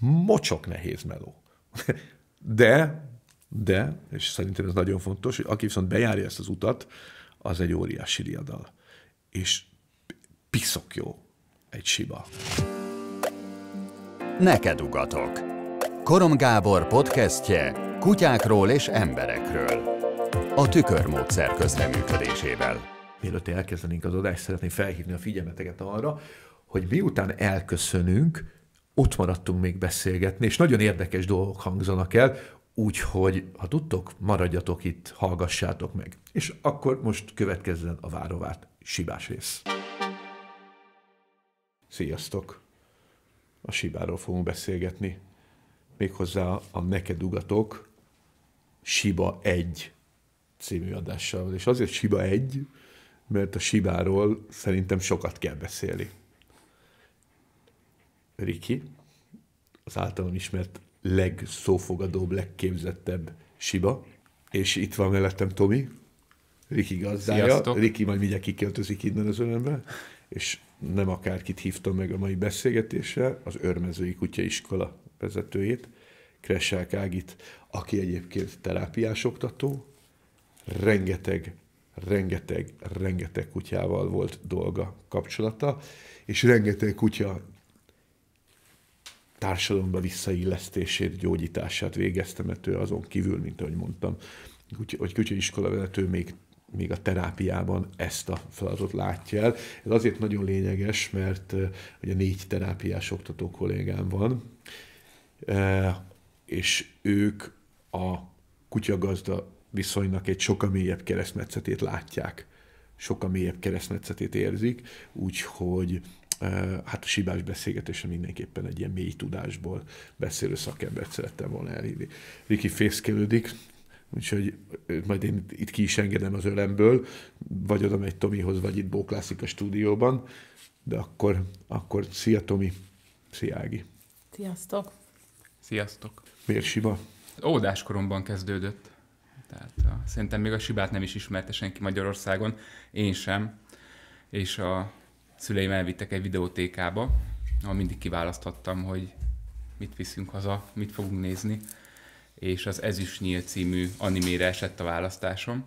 mocsok nehéz meló. De, de, és szerintem ez nagyon fontos, hogy aki viszont bejárja ezt az utat, az egy óriási riadal. És piszok jó egy siba. Neked ugatok. Korom Gábor podcastje kutyákról és emberekről. A tükörmódszer közreműködésével. Mielőtt elkezdenénk az adást, szeretném felhívni a figyelmeteket arra, hogy miután elköszönünk, ott maradtunk még beszélgetni, és nagyon érdekes dolgok hangzanak el, úgyhogy ha tudtok, maradjatok itt, hallgassátok meg. És akkor most következzen a várovárt Sibás rész. Sziasztok! A Sibáról fogunk beszélgetni. Méghozzá a Neked Ugatok Siba 1 című adással. És azért Siba 1, mert a Sibáról szerintem sokat kell beszélni. Riki, az általam ismert legszófogadóbb, legképzettebb Siba, és itt van mellettem Tomi, Riki gazdája. Sziasztok. Riki majd mindjárt kiköltözik innen az örömbe, és nem akárkit hívtam meg a mai beszélgetésre, az Örmezői Kutyaiskola vezetőjét, Kressák Ágit, aki egyébként terápiás oktató, rengeteg, rengeteg, rengeteg kutyával volt dolga, kapcsolata, és rengeteg kutya társadalomba visszaillesztését, gyógyítását végeztem, mert ő azon kívül, mint ahogy mondtam, hogy kutyaiskola vezető még, még a terápiában ezt a feladatot látja el. Ez azért nagyon lényeges, mert eh, ugye négy terápiás oktató kollégám van, eh, és ők a kutyagazda viszonynak egy sokkal mélyebb keresztmetszetét látják sokkal mélyebb keresztmetszetét érzik, úgyhogy Eh, hát a sibás beszélgetése mindenképpen egy ilyen mély tudásból beszélő szakembert szerettem volna elhívni. Riki fészkelődik, úgyhogy eh, majd én itt ki is engedem az ölemből, vagy oda megy Tomihoz, vagy itt bóklászik a stúdióban, de akkor, akkor szia Tomi, szia Ági. Sziasztok. Sziasztok. Miért Siba? Ódáskoromban kezdődött. Tehát a, eh, szerintem még a Sibát nem is ismerte senki Magyarországon, én sem. És a szüleim elvittek egy videótékába, ahol mindig kiválaszthattam, hogy mit viszünk haza, mit fogunk nézni, és az is Nyíl című animére esett a választásom,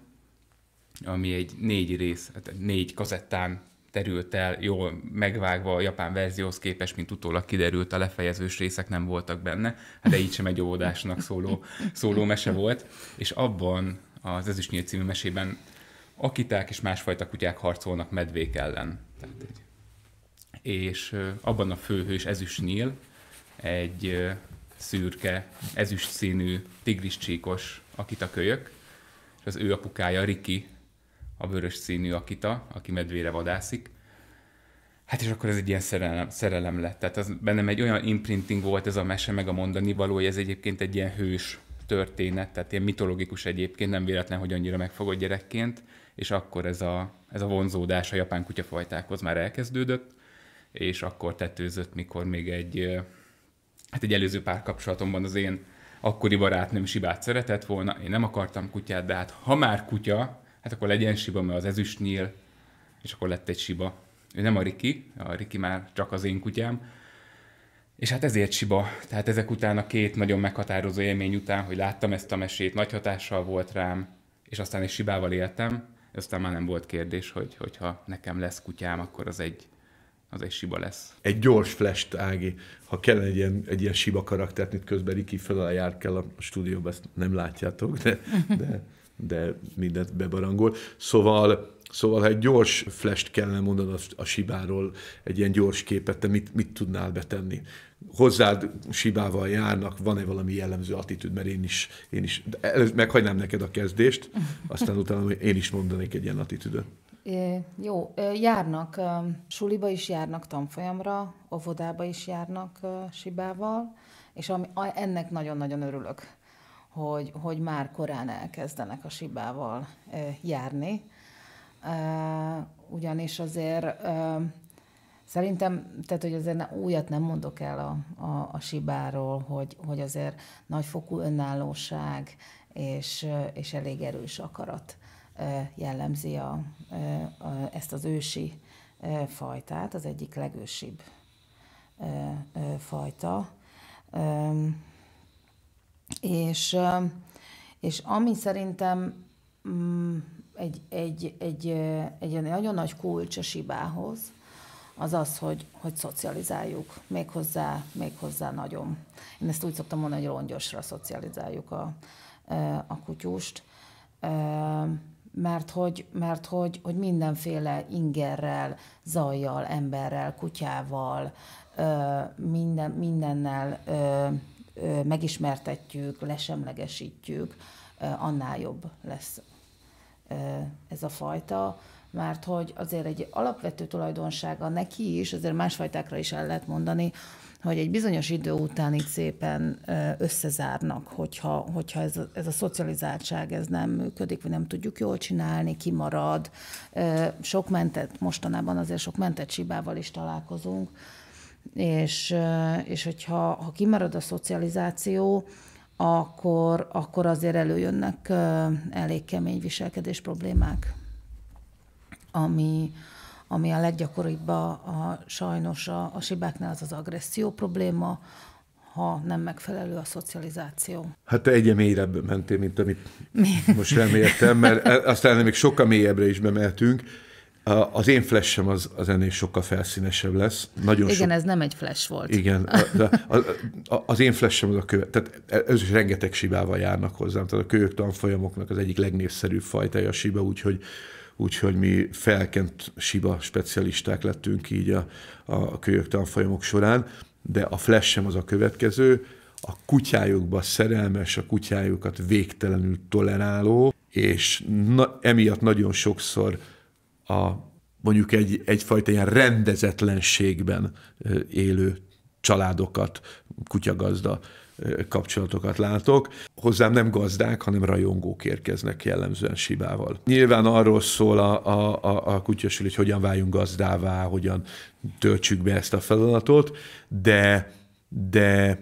ami egy négy rész, hát négy kazettán terült el, jól megvágva a japán verzióhoz képest, mint utólag kiderült, a lefejezős részek nem voltak benne, hát de így sem egy óvodásnak szóló, szóló mese volt, és abban az is Nyíl című mesében akiták és másfajta kutyák harcolnak medvék ellen tehát egy, és abban a főhős Ezüst egy szürke, ezüst színű csíkos akita kölyök, és az ő apukája Riki, a vörös színű akita, aki medvére vadászik. Hát és akkor ez egy ilyen szerelem, szerelem lett. Tehát az, bennem egy olyan imprinting volt ez a mese, meg a mondani való, hogy ez egyébként egy ilyen hős történet, tehát ilyen mitológikus egyébként, nem véletlen, hogy annyira megfogod gyerekként, és akkor ez a ez a vonzódás a japán kutyafajtákhoz már elkezdődött, és akkor tetőzött, mikor még egy, hát egy előző párkapcsolatomban az én akkori barátnőm Sibát szeretett volna, én nem akartam kutyát, de hát ha már kutya, hát akkor legyen Siba, mert az nyíl, és akkor lett egy Siba. Ő nem a Riki, a Riki már csak az én kutyám, és hát ezért Siba. Tehát ezek után a két nagyon meghatározó élmény után, hogy láttam ezt a mesét, nagy hatással volt rám, és aztán egy Sibával éltem, aztán már nem volt kérdés, hogy hogyha nekem lesz kutyám, akkor az egy, az egy siba lesz. Egy gyors flash Ági. Ha kell egy ilyen, egy ilyen siba karaktert, mint közben Riki föl alá járt kell a stúdióba, ezt nem látjátok, de, de, de mindent bebarangol. Szóval Szóval, ha egy gyors flash kellene a, a sibáról, egy ilyen gyors képet, te mit, mit tudnál betenni? hozzád sibával járnak, van-e valami jellemző attitűd, mert én is, én is előtt meghagynám neked a kezdést, aztán utána én is mondanék egy ilyen attitűdöt. É, jó, járnak, suliba is járnak tanfolyamra, óvodába is járnak sibával, és ami, ennek nagyon-nagyon örülök, hogy, hogy már korán elkezdenek a sibával járni, ugyanis azért Szerintem, tehát hogy azért újat nem mondok el a, a, a sibáról, hogy, hogy azért nagyfokú önállóság és, és elég erős akarat jellemzi a, a, ezt az ősi fajtát, az egyik legősibb fajta. És, és ami szerintem egy, egy, egy, egy, egy nagyon nagy kulcs a sibához, az az, hogy, hogy szocializáljuk, méghozzá, méghozzá nagyon. Én ezt úgy szoktam mondani, hogy rongyosra szocializáljuk a, e, a kutyust, e, mert hogy, mert hogy, hogy mindenféle ingerrel, zajjal, emberrel, kutyával, e, minden, mindennel megismertetjük, lesemlegesítjük, annál jobb lesz ez a fajta mert hogy azért egy alapvető tulajdonsága neki is, azért másfajtákra is el lehet mondani, hogy egy bizonyos idő után itt szépen összezárnak, hogyha, hogyha ez, a, ez a szocializáltság ez nem működik, vagy nem tudjuk jól csinálni, kimarad. Sok mentet mostanában azért sok mentett sibával is találkozunk, és, és hogyha ha kimarad a szocializáció, akkor, akkor azért előjönnek elég kemény viselkedés problémák ami, ami a leggyakoribb a, a sajnos a, a sibáknál, az az agresszió probléma, ha nem megfelelő a szocializáció. Hát te egyre mélyebb mentél, mint amit Mi? most reméltem, mert e, aztán még sokkal mélyebbre is bemeltünk. Az én flashem az, az ennél sokkal felszínesebb lesz. Nagyon igen, sok... ez nem egy flash volt. Igen, a, a, a, az én flashem az a követ. Tehát ez is rengeteg sibával járnak hozzám. Tehát a kölyök tanfolyamoknak az egyik legnépszerűbb fajtája a siba, úgyhogy úgyhogy mi felkent siba specialisták lettünk így a, a kölyök tanfolyamok során, de a flash sem az a következő, a kutyájukba szerelmes, a kutyájukat végtelenül toleráló, és na, emiatt nagyon sokszor a mondjuk egy, egyfajta ilyen rendezetlenségben élő családokat kutyagazda kapcsolatokat látok. Hozzám nem gazdák, hanem rajongók érkeznek jellemzően Sibával. Nyilván arról szól a, a, a, a kutyasül, hogy hogyan váljunk gazdává, hogyan töltsük be ezt a feladatot, de, de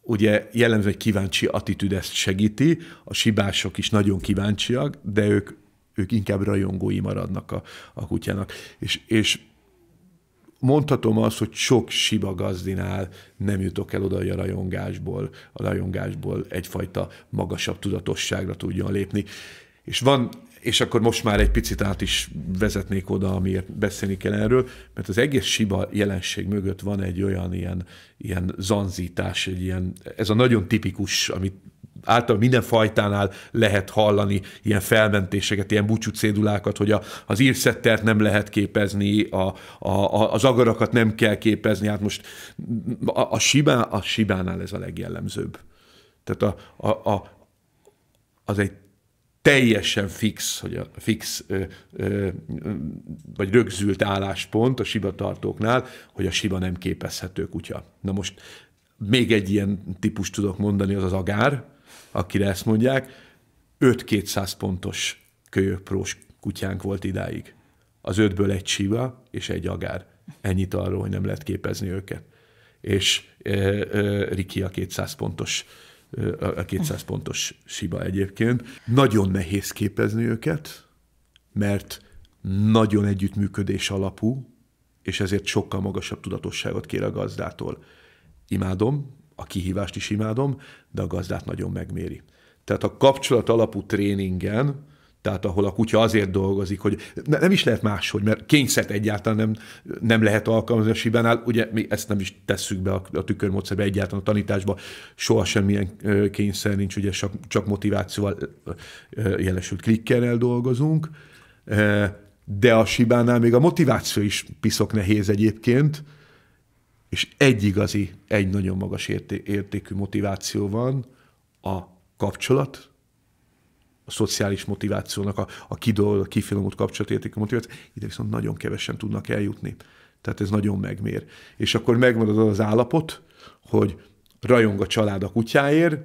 ugye jellemzően egy kíváncsi attitűd ezt segíti, a sibások is nagyon kíváncsiak, de ők, ők inkább rajongói maradnak a, a kutyának. És, és mondhatom azt, hogy sok siba gazdinál nem jutok el oda, hogy a rajongásból, a rajongásból egyfajta magasabb tudatosságra tudjon lépni. És van, és akkor most már egy picit át is vezetnék oda, amiért beszélni kell erről, mert az egész siba jelenség mögött van egy olyan ilyen, ilyen zanzítás, egy ilyen, ez a nagyon tipikus, amit általában minden fajtánál lehet hallani ilyen felmentéseket, ilyen búcsú cédulákat, hogy a, az írszettert nem lehet képezni, a, a, a, az agarakat nem kell képezni, hát most a, a, Sibá, a Sibánál ez a legjellemzőbb. Tehát a, a, a, az egy teljesen fix, hogy a fix ö, ö, vagy rögzült álláspont a siba tartóknál, hogy a siba nem képezhető kutya. Na most még egy ilyen típus tudok mondani, az az agár, akire ezt mondják, 5-200 pontos kölyökprós kutyánk volt idáig. Az ötből egy csiva és egy agár. Ennyit arról, hogy nem lehet képezni őket. És e, e, Riki a 200 pontos e, a 200 pontos siba egyébként. Nagyon nehéz képezni őket, mert nagyon együttműködés alapú, és ezért sokkal magasabb tudatosságot kér a gazdától. Imádom, a kihívást is imádom, de a gazdát nagyon megméri. Tehát a kapcsolat alapú tréningen, tehát ahol a kutya azért dolgozik, hogy ne, nem is lehet máshogy, mert kényszert egyáltalán nem, nem lehet alkalmazni a sibánál. Ugye mi ezt nem is tesszük be a, a tükörmódszerbe, egyáltalán a tanításba soha semmilyen kényszer nincs, ugye csak, csak motivációval jelesült klikkerrel dolgozunk, de a sibánál még a motiváció is piszok nehéz egyébként, és egy igazi, egy nagyon magas érté- értékű motiváció van, a kapcsolat, a szociális motivációnak, a, a kidol, kifinomult kapcsolatértékű motiváció, ide viszont nagyon kevesen tudnak eljutni. Tehát ez nagyon megmér. És akkor megvan az az állapot, hogy rajong a család a kutyáért,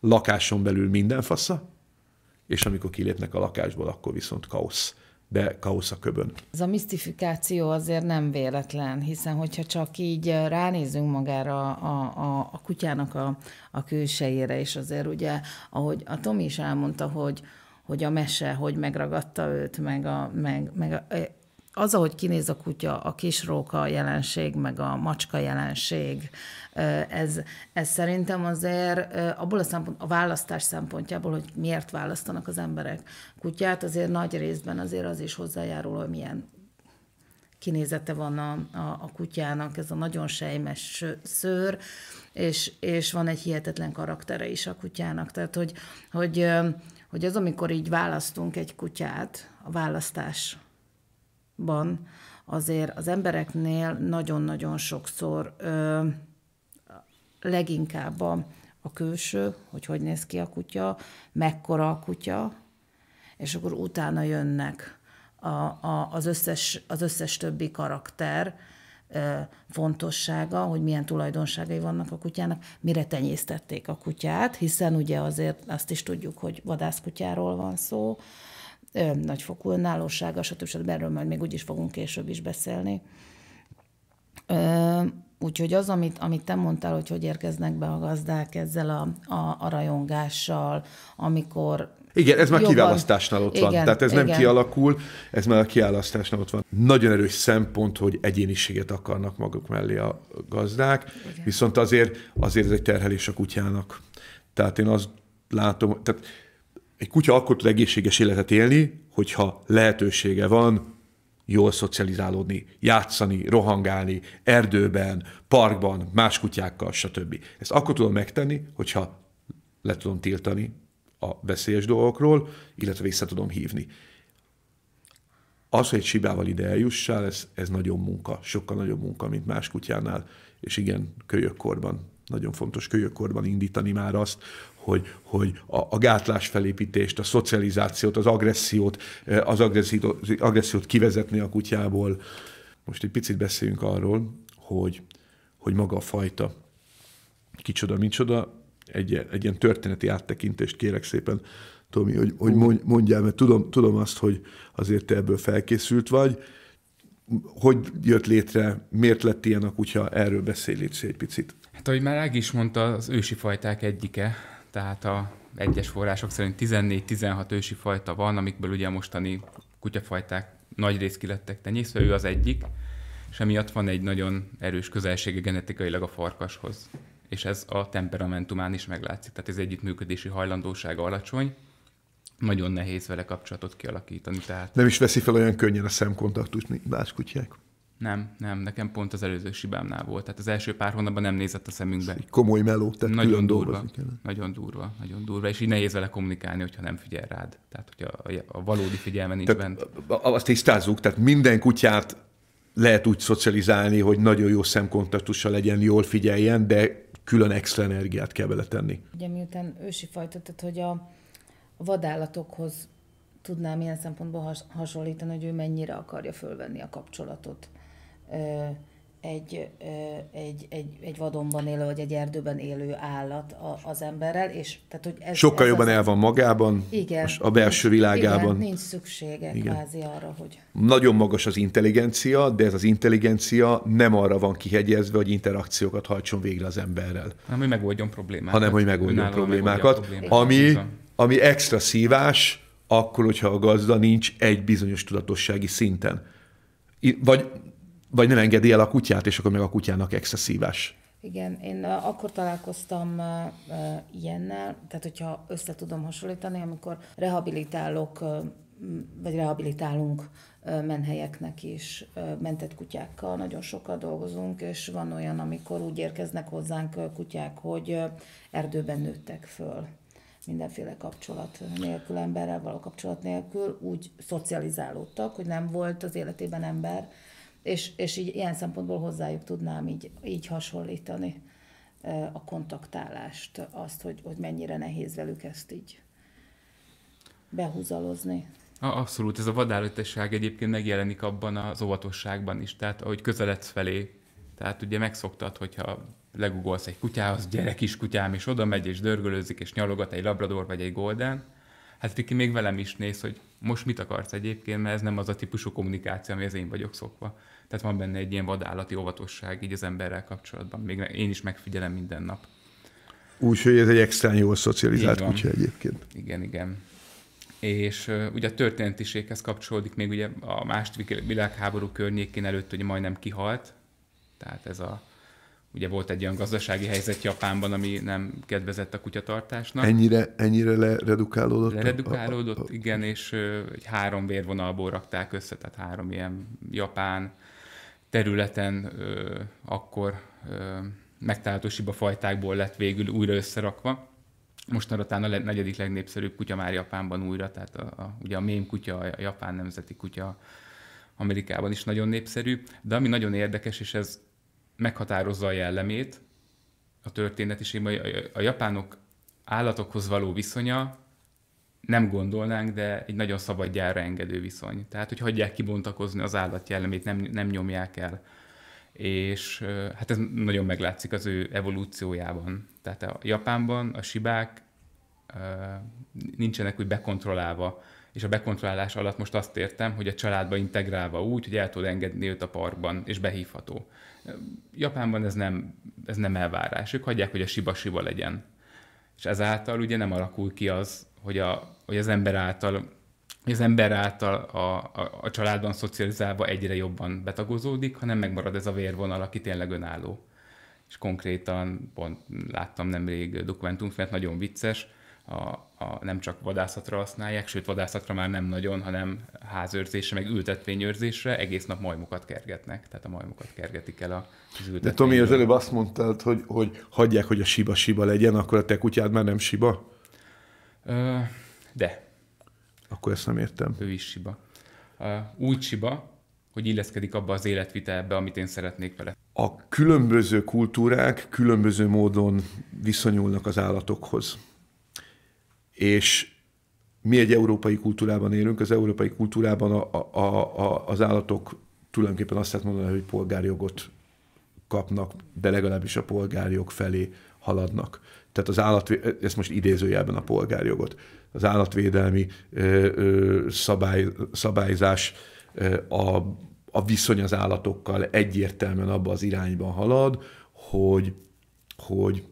lakáson belül minden fasza, és amikor kilépnek a lakásból, akkor viszont kaosz de kausz a köbön. Ez a misztifikáció azért nem véletlen, hiszen hogyha csak így eh, ránézünk magára a, a, a kutyának a, a külsejére, és azért ugye, ahogy a Tomi is elmondta, hogy, hogy a mese, hogy megragadta őt, meg, a, meg, meg a, eh, az, ahogy kinéz a kutya, a kisróka jelenség, meg a macska jelenség, ez, ez szerintem azért abból a, szempont, a választás szempontjából, hogy miért választanak az emberek kutyát, azért nagy részben azért az is hozzájárul, hogy milyen kinézete van a, a, a kutyának, ez a nagyon sejmes szőr, és, és van egy hihetetlen karaktere is a kutyának. Tehát, hogy, hogy, hogy az, amikor így választunk egy kutyát, a választás ban azért az embereknél nagyon-nagyon sokszor ö, leginkább a, a külső, hogy hogy néz ki a kutya, mekkora a kutya, és akkor utána jönnek a, a, az, összes, az összes többi karakter ö, fontossága, hogy milyen tulajdonságai vannak a kutyának, mire tenyésztették a kutyát, hiszen ugye azért azt is tudjuk, hogy vadászkutyáról van szó, nagyfokú önállósága, stb. stb. Erről majd még úgyis fogunk később is beszélni. Úgyhogy az, amit, amit te mondtál, hogy hogy érkeznek be a gazdák ezzel a, a, a rajongással, amikor igen, ez már jobban. kiválasztásnál ott igen, van. Tehát ez igen. nem kialakul, ez már a kiválasztásnál ott van. Nagyon erős szempont, hogy egyéniséget akarnak maguk mellé a gazdák, igen. viszont azért, azért ez egy terhelés a kutyának. Tehát én azt látom, tehát egy kutya akkor tud egészséges életet élni, hogyha lehetősége van jól szocializálódni, játszani, rohangálni, erdőben, parkban, más kutyákkal, stb. Ezt akkor tudom megtenni, hogyha le tudom tiltani a veszélyes dolgokról, illetve vissza tudom hívni. Az, hogy egy sibával ide eljussál, ez, ez nagyon munka, sokkal nagyobb munka, mint más kutyánál, és igen, kölyökkorban, nagyon fontos kölyökkorban indítani már azt, hogy, hogy a, a gátlás felépítést, a szocializációt, az agressziót, eh, az agressziót, agressziót kivezetni a kutyából. Most egy picit beszéljünk arról, hogy, hogy maga a fajta kicsoda, micsoda, egy, egy ilyen történeti áttekintést kérek szépen, Tomi, hogy, hogy mondjál, mert tudom, tudom azt, hogy azért te ebből felkészült vagy. Hogy jött létre, miért lett ilyen a kutya, erről beszélj egy picit. Hát ahogy már Ági is mondta, az ősi fajták egyike, tehát a egyes források szerint 14-16 ősi fajta van, amikből ugye a mostani kutyafajták nagy rész kilettek tenyészve, ő az egyik, és emiatt van egy nagyon erős közelsége genetikailag a farkashoz. És ez a temperamentumán is meglátszik, tehát ez együttműködési hajlandósága alacsony, nagyon nehéz vele kapcsolatot kialakítani. Tehát... Nem is veszi fel olyan könnyen a szemkontaktust, mint más kutyák. Nem, nem, nekem pont az előző sibámnál volt. Tehát az első pár hónapban nem nézett a szemünkbe. Egy komoly meló, tehát nagyon durva, nagyon durva, nagyon durva, és így nehéz vele kommunikálni, hogyha nem figyel rád. Tehát, hogyha a, valódi figyelme nincs tehát, bent. Azt tisztázzuk, tehát minden kutyát lehet úgy szocializálni, hogy nagyon jó szemkontaktussal legyen, jól figyeljen, de külön extra energiát kell beletenni. Ugye miután ősi fajta, tehát hogy a vadállatokhoz tudnám ilyen szempontból has- hasonlítani, hogy ő mennyire akarja fölvenni a kapcsolatot egy, egy, egy, egy vadonban élő, vagy egy erdőben élő állat a, az emberrel, és tehát, hogy ez, Sokkal ez jobban az... el van magában, igen, a belső nincs, világában. Igen, nincs szüksége igen. kvázi arra, hogy... Nagyon magas az intelligencia, de ez az intelligencia nem arra van kihegyezve, hogy interakciókat hajtson végre az emberrel. Hanem, hogy megoldjon problémákat. Hanem, hogy megoldjon problémákat, problémákat ami, ami extra szívás, akkor, hogyha a gazda nincs egy bizonyos tudatossági szinten. Vagy vagy nem engedi el a kutyát, és akkor meg a kutyának excesszívás. Igen, én akkor találkoztam ilyennel, tehát hogyha össze tudom hasonlítani, amikor rehabilitálok, vagy rehabilitálunk menhelyeknek is, mentett kutyákkal nagyon sokat dolgozunk, és van olyan, amikor úgy érkeznek hozzánk kutyák, hogy erdőben nőttek föl mindenféle kapcsolat nélkül, emberrel való kapcsolat nélkül, úgy szocializálódtak, hogy nem volt az életében ember, és, és így ilyen szempontból hozzájuk tudnám így, így hasonlítani a kontaktálást, azt, hogy, hogy mennyire nehéz velük ezt így behúzalozni. Abszolút, ez a vadállatosság egyébként megjelenik abban az óvatosságban is, tehát ahogy közeledsz felé, tehát ugye megszoktad, hogyha legugolsz egy kutyához, gyerek is kutyám, és oda megy, és dörgölőzik, és nyalogat egy labrador vagy egy golden, hát Riki még velem is néz, hogy most mit akarsz egyébként, mert ez nem az a típusú kommunikáció, ami az én vagyok szokva. Tehát van benne egy ilyen vadállati óvatosság így az emberrel kapcsolatban. Még én is megfigyelem minden nap. Úgyhogy ez egy extrán jól szocializált kutya egyébként. Igen, igen. És uh, ugye a történetiséghez kapcsolódik még ugye a második világháború környékén előtt hogy majdnem kihalt. Tehát ez a ugye volt egy olyan gazdasági helyzet Japánban, ami nem kedvezett a kutyatartásnak. Ennyire, ennyire leredukálódott? Leredukálódott, a, a, a... igen, és uh, egy három vérvonalból rakták össze, tehát három ilyen japán, területen ö, akkor ö, megtalálható siba fajtákból lett végül újra összerakva. Mostanra talán a negyedik legnépszerűbb kutya már Japánban újra, tehát a, a, ugye a mém kutya, a japán nemzeti kutya Amerikában is nagyon népszerű, de ami nagyon érdekes, és ez meghatározza a jellemét, a a, a, a japánok állatokhoz való viszonya nem gondolnánk, de egy nagyon szabadjára engedő viszony. Tehát, hogy hagyják kibontakozni az állat jellemét, nem, nem nyomják el. És hát ez nagyon meglátszik az ő evolúciójában. Tehát a Japánban a sibák nincsenek úgy bekontrollálva, és a bekontrollálás alatt most azt értem, hogy a családba integrálva úgy, hogy el tud engedni őt a parkban, és behívható. Japánban ez nem, ez nem elvárás. Ők hagyják, hogy a siba-siba legyen. És ezáltal ugye nem alakul ki az, hogy, a, hogy az ember által az ember által a, a, a családban szocializálva egyre jobban betagozódik, hanem megmarad ez a vérvonal, aki tényleg önálló. És konkrétan pont láttam nemrég dokumentumfilmet, nagyon vicces, a, a, nem csak vadászatra használják, sőt vadászatra már nem nagyon, hanem házőrzésre, meg ültetvényőrzésre, egész nap majmokat kergetnek, tehát a majmokat kergetik el a, az De Tomi, az előbb azt mondtad, hogy, hogy hagyják, hogy a siba siba legyen, akkor a te kutyád már nem siba? De. Akkor ezt nem értem. Ő is siba. Úgy siba, hogy illeszkedik abba az életvitelbe, amit én szeretnék vele. A különböző kultúrák különböző módon viszonyulnak az állatokhoz. És mi egy európai kultúrában élünk, az európai kultúrában a, a, a, az állatok tulajdonképpen azt lehet mondani, hogy polgárjogot kapnak, de legalábbis a polgárjog felé haladnak tehát az állat, ezt most idézőjelben a polgárjogot, az állatvédelmi ö, ö, szabály, szabályzás ö, a, a viszony az állatokkal egyértelműen abba az irányba halad, hogy, hogy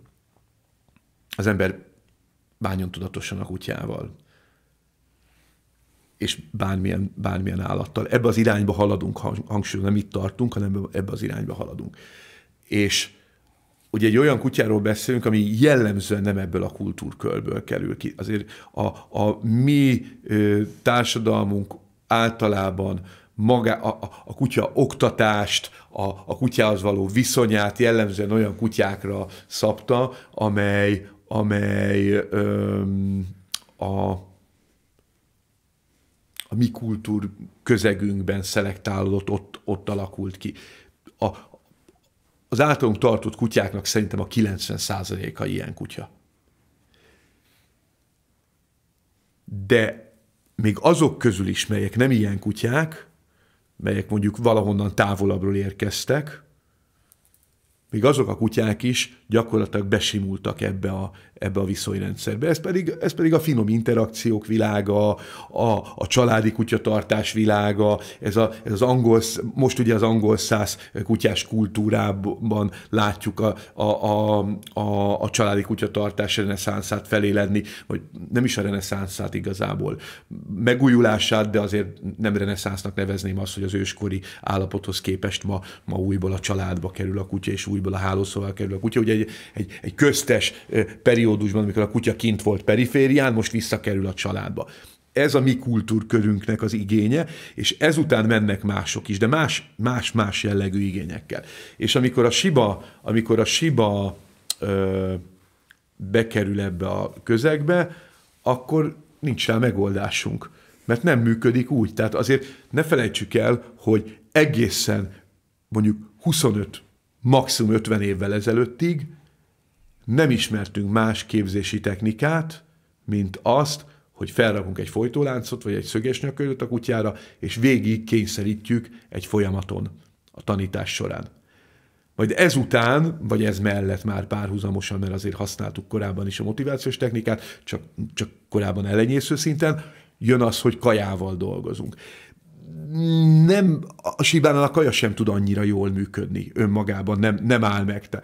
az ember bánjon tudatosan a kutyával és bármilyen, bármilyen állattal. Ebbe az irányba haladunk, hangsúlyozom, nem itt tartunk, hanem ebbe az irányba haladunk. És ugye egy olyan kutyáról beszélünk, ami jellemzően nem ebből a kultúrkörből kerül ki. Azért a, a mi ö, társadalmunk általában maga, a, a kutya oktatást, a, a kutyához való viszonyát jellemzően olyan kutyákra szabta, amely, amely öm, a, a mi kultúr közegünkben szelektálódott, ott, ott alakult ki. A, az általunk tartott kutyáknak szerintem a 90%-a ilyen kutya. De még azok közül is, melyek nem ilyen kutyák, melyek mondjuk valahonnan távolabbról érkeztek, még azok a kutyák is gyakorlatilag besimultak ebbe a, ebbe a viszonyrendszerbe. Ez pedig, ez pedig a finom interakciók világa, a, a családi kutyatartás világa, ez, a, ez az angol, most ugye az angol száz kutyás kultúrában látjuk a, a, a, a, a családi kutyatartás reneszánszát feléledni, vagy nem is a reneszánszát igazából, megújulását, de azért nem reneszánsznak nevezném azt, hogy az őskori állapothoz képest ma, ma újból a családba kerül a kutya, és újból a hálószóval kerül a kutya. Ugye egy, egy, egy köztes periódusban, amikor a kutya kint volt periférián, most visszakerül a családba. Ez a mi kultúrkörünknek az igénye, és ezután mennek mások is, de más-más jellegű igényekkel. És amikor a Siba, amikor a Siba ö, bekerül ebbe a közegbe, akkor nincs rá megoldásunk, mert nem működik úgy. Tehát azért ne felejtsük el, hogy egészen mondjuk 25 maximum 50 évvel ezelőttig nem ismertünk más képzési technikát, mint azt, hogy felrakunk egy folytóláncot vagy egy szöges nyaköröt a kutyára, és végig kényszerítjük egy folyamaton a tanítás során. Majd ezután, vagy ez mellett már párhuzamosan, mert azért használtuk korábban is a motivációs technikát, csak, csak korábban elenyésző szinten, jön az, hogy kajával dolgozunk nem, a Sibánál a kaja sem tud annyira jól működni önmagában, nem, nem áll meg. Te,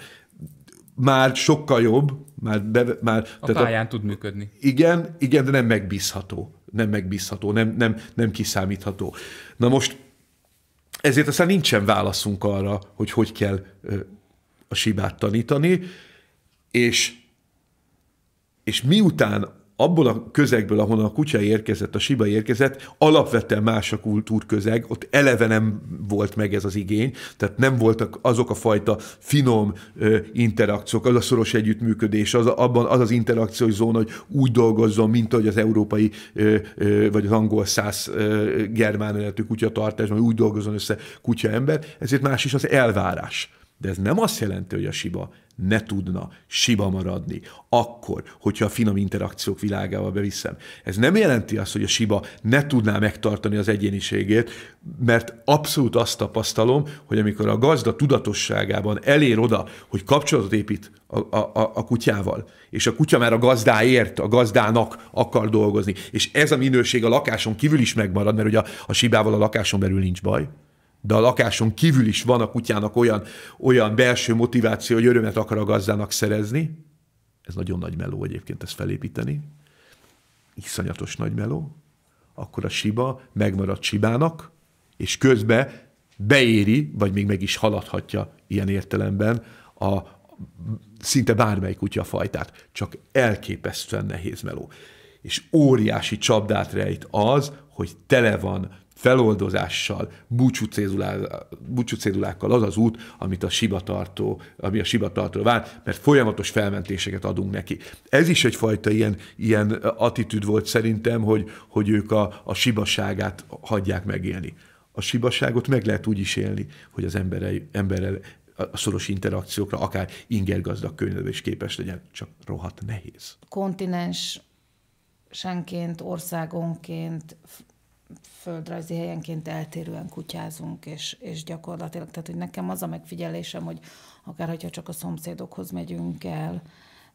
már sokkal jobb, már, be, már a tehát pályán a, tud működni. Igen, igen, de nem megbízható. Nem megbízható, nem, nem, nem kiszámítható. Na most ezért aztán nincsen válaszunk arra, hogy hogy kell a sibát tanítani, és, és miután abból a közegből, ahonnan a kutya érkezett, a siba érkezett, alapvetően más a kultúrközeg, ott eleve nem volt meg ez az igény, tehát nem voltak azok a fajta finom ö, interakciók, az a szoros együttműködés, az, a, abban az az interakciós zóna, hogy úgy dolgozzon, mint ahogy az európai ö, ö, vagy az angol száz germán eredetű kutyatartás, hogy úgy dolgozzon össze kutya ember, ezért más is az elvárás. De ez nem azt jelenti, hogy a siba ne tudna siba maradni, akkor, hogyha a finom interakciók világába beviszem. Ez nem jelenti azt, hogy a siba ne tudná megtartani az egyéniségét, mert abszolút azt tapasztalom, hogy amikor a gazda tudatosságában elér oda, hogy kapcsolatot épít a, a, a kutyával, és a kutya már a gazdáért, a gazdának akar dolgozni, és ez a minőség a lakáson kívül is megmarad, mert ugye a, a sibával a lakáson belül nincs baj, de a lakáson kívül is van a kutyának olyan, olyan belső motiváció, hogy örömet akar a gazdának szerezni. Ez nagyon nagy meló egyébként ezt felépíteni. Iszonyatos nagy meló. Akkor a siba megmarad sibának, és közben beéri, vagy még meg is haladhatja ilyen értelemben a szinte bármelyik fajtát, Csak elképesztően nehéz meló. És óriási csapdát rejt az, hogy tele van feloldozással, búcsúcédulákkal az az út, amit a sibatartó, ami a sibatartó vár, mert folyamatos felmentéseket adunk neki. Ez is egyfajta ilyen, ilyen attitűd volt szerintem, hogy, hogy ők a, a sibaságát hagyják megélni. A sibaságot meg lehet úgy is élni, hogy az emberrel, emberrel a szoros interakciókra, akár ingergazdag könyvbe is képes legyen, csak rohadt nehéz. Kontinens senként, országonként földrajzi helyenként eltérően kutyázunk, és, és gyakorlatilag, tehát hogy nekem az a megfigyelésem, hogy akár hogyha csak a szomszédokhoz megyünk el,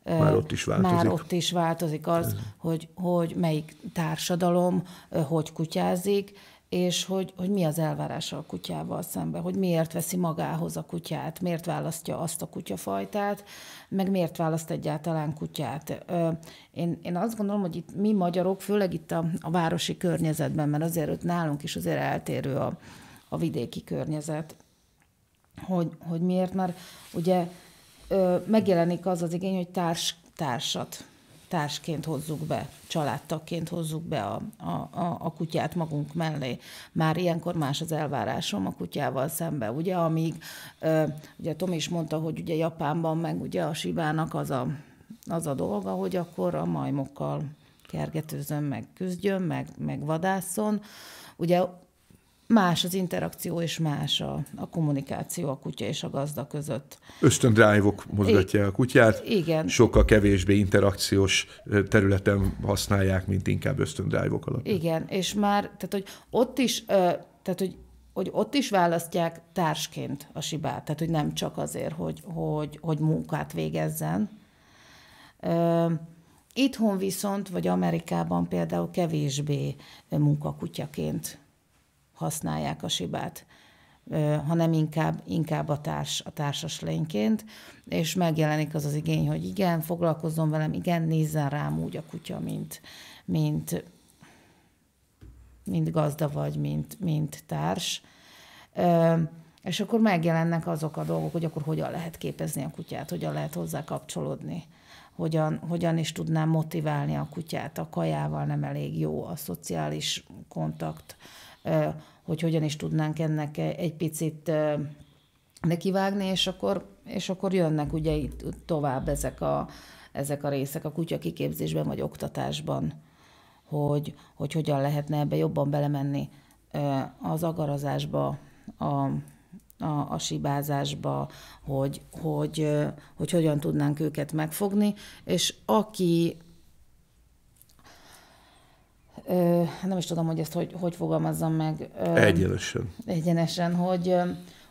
már ott is változik. Már ott is változik az, Ez. hogy, hogy melyik társadalom hogy kutyázik, és hogy, hogy mi az elvárása a kutyával szemben, hogy miért veszi magához a kutyát, miért választja azt a kutyafajtát, meg miért választ egyáltalán kutyát. Én, én azt gondolom, hogy itt mi magyarok, főleg itt a, a városi környezetben, mert azért ott nálunk is azért eltérő a, a vidéki környezet, hogy, hogy miért, mert ugye megjelenik az az igény, hogy társ, társat társként hozzuk be, családtagként hozzuk be a, a, a, a kutyát magunk mellé. Már ilyenkor más az elvárásom a kutyával szembe. Ugye, amíg, ö, ugye Tom is mondta, hogy ugye Japánban meg ugye a Sibának az a, az a dolga, hogy akkor a majmokkal kergetőzön, meg küzdjön, meg, meg vadászon. Ugye más az interakció és más a, a kommunikáció a kutya és a gazda között. Ösztöndrive-ok mozgatják a kutyát. Igen. Sokkal kevésbé interakciós területen használják, mint inkább ösztöndrive alatt. Igen, és már, tehát hogy ott is, tehát hogy hogy ott is választják társként a sibát, tehát hogy nem csak azért, hogy, hogy, hogy munkát végezzen. Itthon viszont, vagy Amerikában például kevésbé munkakutyaként használják a sibát hanem inkább, inkább a, társ, a társas lényként, és megjelenik az az igény, hogy igen, foglalkozzon velem, igen, nézzen rám úgy a kutya, mint, mint, mint gazda vagy, mint, mint társ. és akkor megjelennek azok a dolgok, hogy akkor hogyan lehet képezni a kutyát, hogyan lehet hozzá kapcsolódni, hogyan, hogyan is tudnám motiválni a kutyát, a kajával nem elég jó a szociális kontakt, hogy hogyan is tudnánk ennek e, egy picit nekivágni, és akkor, és akkor jönnek ugye itt tovább ezek a, ezek a részek a kutya kiképzésben vagy oktatásban, hogy, hogy hogyan lehetne ebbe jobban belemenni az agarazásba, a, a, a sibázásba, hogy, hogy, hogy hogyan tudnánk őket megfogni, és aki ö, hát nem is tudom, hogy ezt hogy, hogy fogalmazzam meg. Ö, egyenesen. Egyenesen, hogy,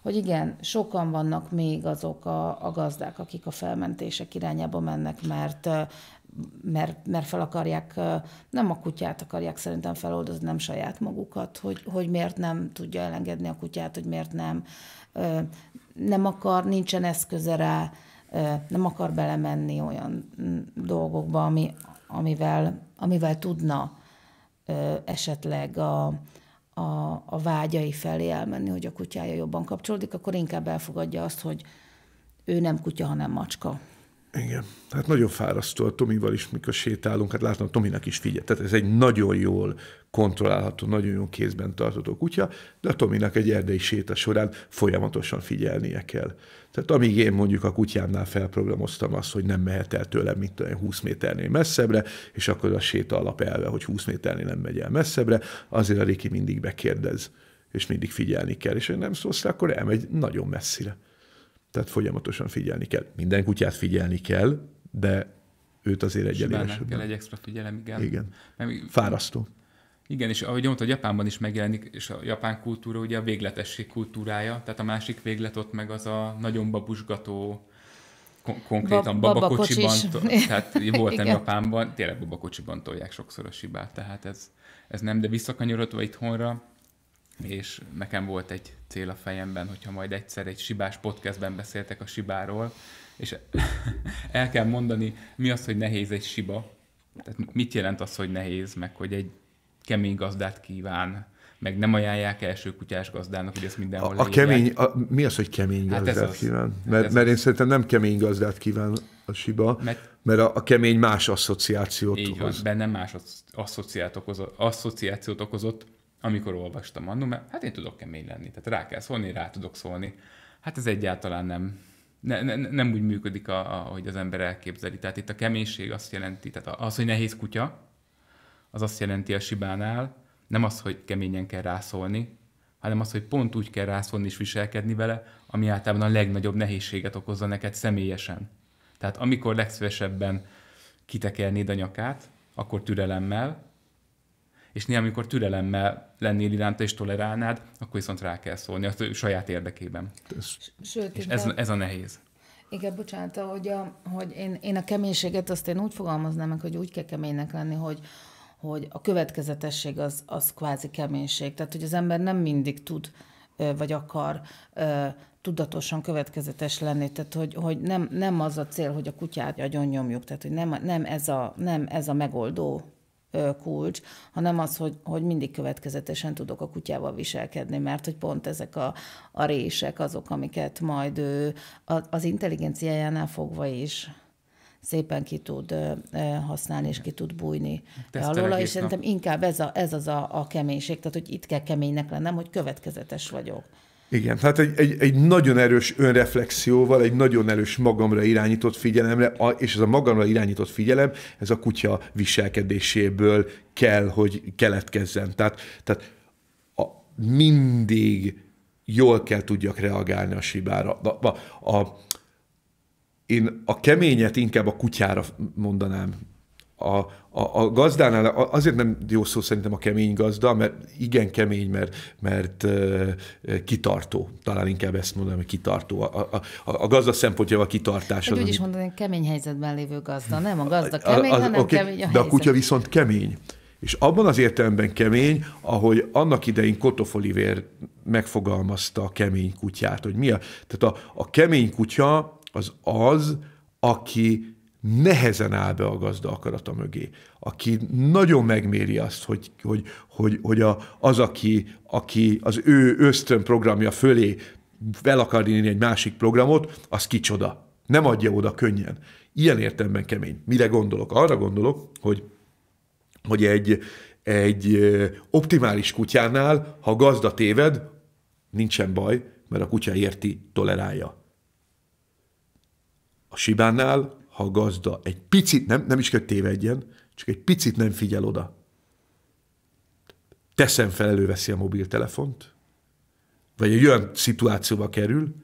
hogy igen, sokan vannak még azok a, a gazdák, akik a felmentések irányába mennek, mert mert, mert fel akarják, nem a kutyát akarják szerintem feloldozni, nem saját magukat, hogy, hogy miért nem tudja elengedni a kutyát, hogy miért nem, nem akar, nincsen eszköze rá, nem akar belemenni olyan mm, dolgokba, ami, amivel, amivel tudna esetleg a, a, a vágyai felé elmenni, hogy a kutyája jobban kapcsolódik, akkor inkább elfogadja azt, hogy ő nem kutya, hanem macska. Igen. Hát nagyon fárasztó a Tomival is, mikor sétálunk, hát látom, Tominak is figyel. Tehát ez egy nagyon jól kontrollálható, nagyon jól kézben tartható kutya, de a Tominak egy erdei séta során folyamatosan figyelnie kell. Tehát amíg én mondjuk a kutyámnál felprogramoztam azt, hogy nem mehet el tőlem, mint olyan 20 méternél messzebbre, és akkor a séta alapelve, hogy 20 méternél nem megy el messzebbre, azért a Riki mindig bekérdez, és mindig figyelni kell, és ha nem szólsz, akkor elmegy nagyon messzire. Tehát folyamatosan figyelni kell. Minden kutyát figyelni kell, de őt azért egyelőre. kell egy extra figyelem, igen. Igen. Mert, Fárasztó. Igen, és ahogy mondta, Japánban is megjelenik, és a japán kultúra ugye a végletesség kultúrája, tehát a másik véglet ott meg az a nagyon babusgató, kon- konkrétan Bab- babakocsiban, to- tehát voltam Japánban, tényleg babakocsiban tolják sokszor a sibát, tehát ez, ez nem, de visszakanyarodva itthonra, és nekem volt egy cél a fejemben, hogyha majd egyszer egy sibás podcastben beszéltek a sibáról, és el kell mondani, mi az, hogy nehéz egy siba, tehát mit jelent az, hogy nehéz, meg hogy egy kemény gazdát kíván, meg nem ajánlják első kutyás gazdának, hogy ezt mindenhol A, a kemény, a, mi az, hogy kemény hát gazdát hát gazdát kíván? Hát mert, mert én szerintem nem kemény gazdát kíván a siba, mert, mert a, a kemény más asszociációt okoz. Így van, bennem más asszociációt okozott, asszociációt okozott amikor olvastam annó, mert hát én tudok kemény lenni, tehát rá kell szólni, rá tudok szólni. Hát ez egyáltalán nem, ne, ne, nem úgy működik, a, a, ahogy az ember elképzeli. Tehát itt a keménység azt jelenti, tehát az, hogy nehéz kutya, az azt jelenti a sibánál, nem az, hogy keményen kell rászólni, hanem az, hogy pont úgy kell rászólni és viselkedni vele, ami általában a legnagyobb nehézséget okozza neked személyesen. Tehát amikor legszívesebben kitekernéd a nyakát, akkor türelemmel, és néha, amikor türelemmel lennél iránta és tolerálnád, akkor viszont rá kell szólni a saját érdekében. Sőt, és ez, ez a nehéz. Igen, bocsánat, hogy, a, hogy én, én a keménységet azt én úgy fogalmaznám meg, hogy úgy kell keménynek lenni, hogy, hogy a következetesség az, az kvázi keménység. Tehát, hogy az ember nem mindig tud vagy akar tudatosan következetes lenni, tehát hogy, hogy nem, nem az a cél, hogy a kutyát nyomjuk, tehát hogy nem, nem, ez a, nem ez a megoldó kulcs, hanem az, hogy, hogy mindig következetesen tudok a kutyával viselkedni, mert hogy pont ezek a, a rések azok, amiket majd ő az intelligenciájánál fogva is szépen ki tud használni, és ki tud bújni alóla, és szerintem inkább ez, a, ez az a, a keménység, tehát hogy itt kell keménynek lennem, hogy következetes vagyok. Igen, hát egy, egy, egy nagyon erős önreflexióval, egy nagyon erős magamra irányított figyelemre, és ez a magamra irányított figyelem, ez a kutya viselkedéséből kell, hogy keletkezzen. Tehát, tehát a, mindig jól kell tudjak reagálni a sibára. A, a, a, én a keményet inkább a kutyára mondanám, a, a, a gazdánál azért nem jó szó szerintem a kemény gazda, mert igen kemény, mert, mert kitartó. Talán inkább ezt mondanám, hogy kitartó. A, a, a gazda szempontjával kitartás. Hát az, úgy is mondanám, kemény helyzetben lévő gazda. Nem a gazda kemény, a, a, hanem okay, kemény a De helyzet. a kutya viszont kemény. És abban az értelemben kemény, ahogy annak idején Kotofolivér megfogalmazta a kemény kutyát, hogy mi a... Tehát a, a kemény kutya az az, aki nehezen áll be a gazda akarata mögé, aki nagyon megméri azt, hogy, hogy, hogy, hogy a, az, aki, aki az ő ösztön programja fölé fel akar írni egy másik programot, az kicsoda. Nem adja oda könnyen. Ilyen értelemben kemény. Mire gondolok? Arra gondolok, hogy, hogy egy, egy optimális kutyánál, ha gazda téved, nincsen baj, mert a kutya érti, tolerálja. A sibánál ha a gazda egy picit, nem, nem is kell tévedjen, csak egy picit nem figyel oda. Teszem fel, előveszi a mobiltelefont, vagy egy olyan szituációba kerül,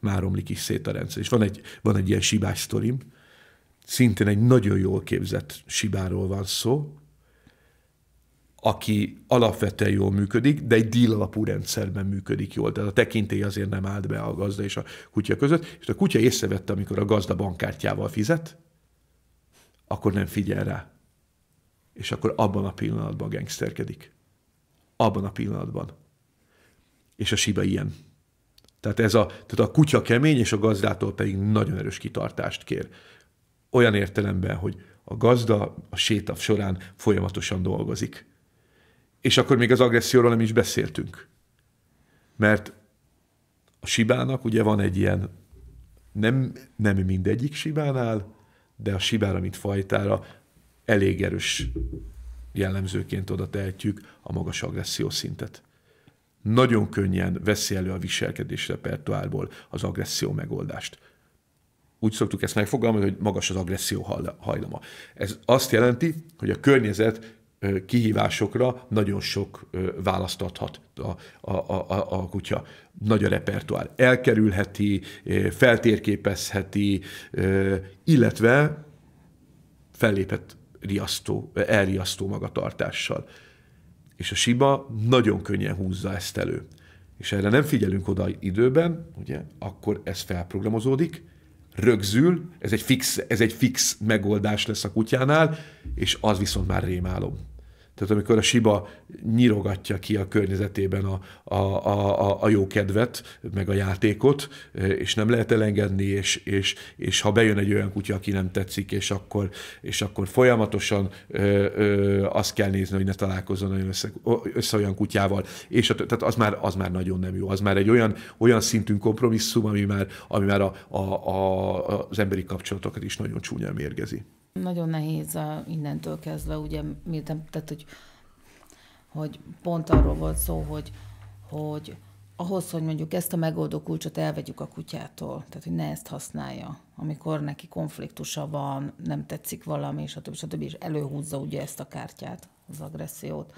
már omlik is szét a rendszer. És van egy, van egy ilyen sibás sztorim, szintén egy nagyon jól képzett sibáról van szó, aki alapvetően jól működik, de egy deal alapú rendszerben működik jól. Tehát a tekintély azért nem állt be a gazda és a kutya között, és a kutya észrevette, amikor a gazda bankkártyával fizet, akkor nem figyel rá. És akkor abban a pillanatban gengszterkedik. Abban a pillanatban. És a siba ilyen. Tehát, ez a, tehát a kutya kemény, és a gazdától pedig nagyon erős kitartást kér. Olyan értelemben, hogy a gazda a sétav során folyamatosan dolgozik és akkor még az agresszióról nem is beszéltünk. Mert a sibának ugye van egy ilyen, nem, nem mindegyik sibánál, de a sibára, mint fajtára elég erős jellemzőként oda tehetjük a magas agresszió szintet. Nagyon könnyen veszi elő a viselkedés repertoárból az agresszió megoldást. Úgy szoktuk ezt megfogalmazni, hogy magas az agresszió hajlama. Ez azt jelenti, hogy a környezet kihívásokra nagyon sok választ adhat a, a, a, a kutya. Nagy a repertoár. Elkerülheti, feltérképezheti, illetve felléphet riasztó, elriasztó magatartással. És a siba nagyon könnyen húzza ezt elő. És erre nem figyelünk oda időben, ugye, akkor ez felprogramozódik, rögzül, ez egy fix, ez egy fix megoldás lesz a kutyánál, és az viszont már rémálom. Tehát amikor a siba nyirogatja ki a környezetében a, a, a, a jó kedvet, meg a játékot, és nem lehet elengedni, és, és, és ha bejön egy olyan kutya, aki nem tetszik, és akkor, és akkor folyamatosan ö, ö, azt kell nézni, hogy ne találkozzon olyan össze, össze olyan kutyával. És a, tehát az már, az már nagyon nem jó. Az már egy olyan, olyan szintű kompromisszum, ami már, ami már a, a, a, az emberi kapcsolatokat is nagyon csúnyán mérgezi. Nagyon nehéz a, innentől kezdve, ugye, miután, tehát, hogy, hogy pont arról volt szó, hogy, hogy ahhoz, hogy mondjuk ezt a megoldó kulcsot elvegyük a kutyától, tehát hogy ne ezt használja, amikor neki konfliktusa van, nem tetszik valami, stb. stb. és előhúzza ugye ezt a kártyát, az agressziót.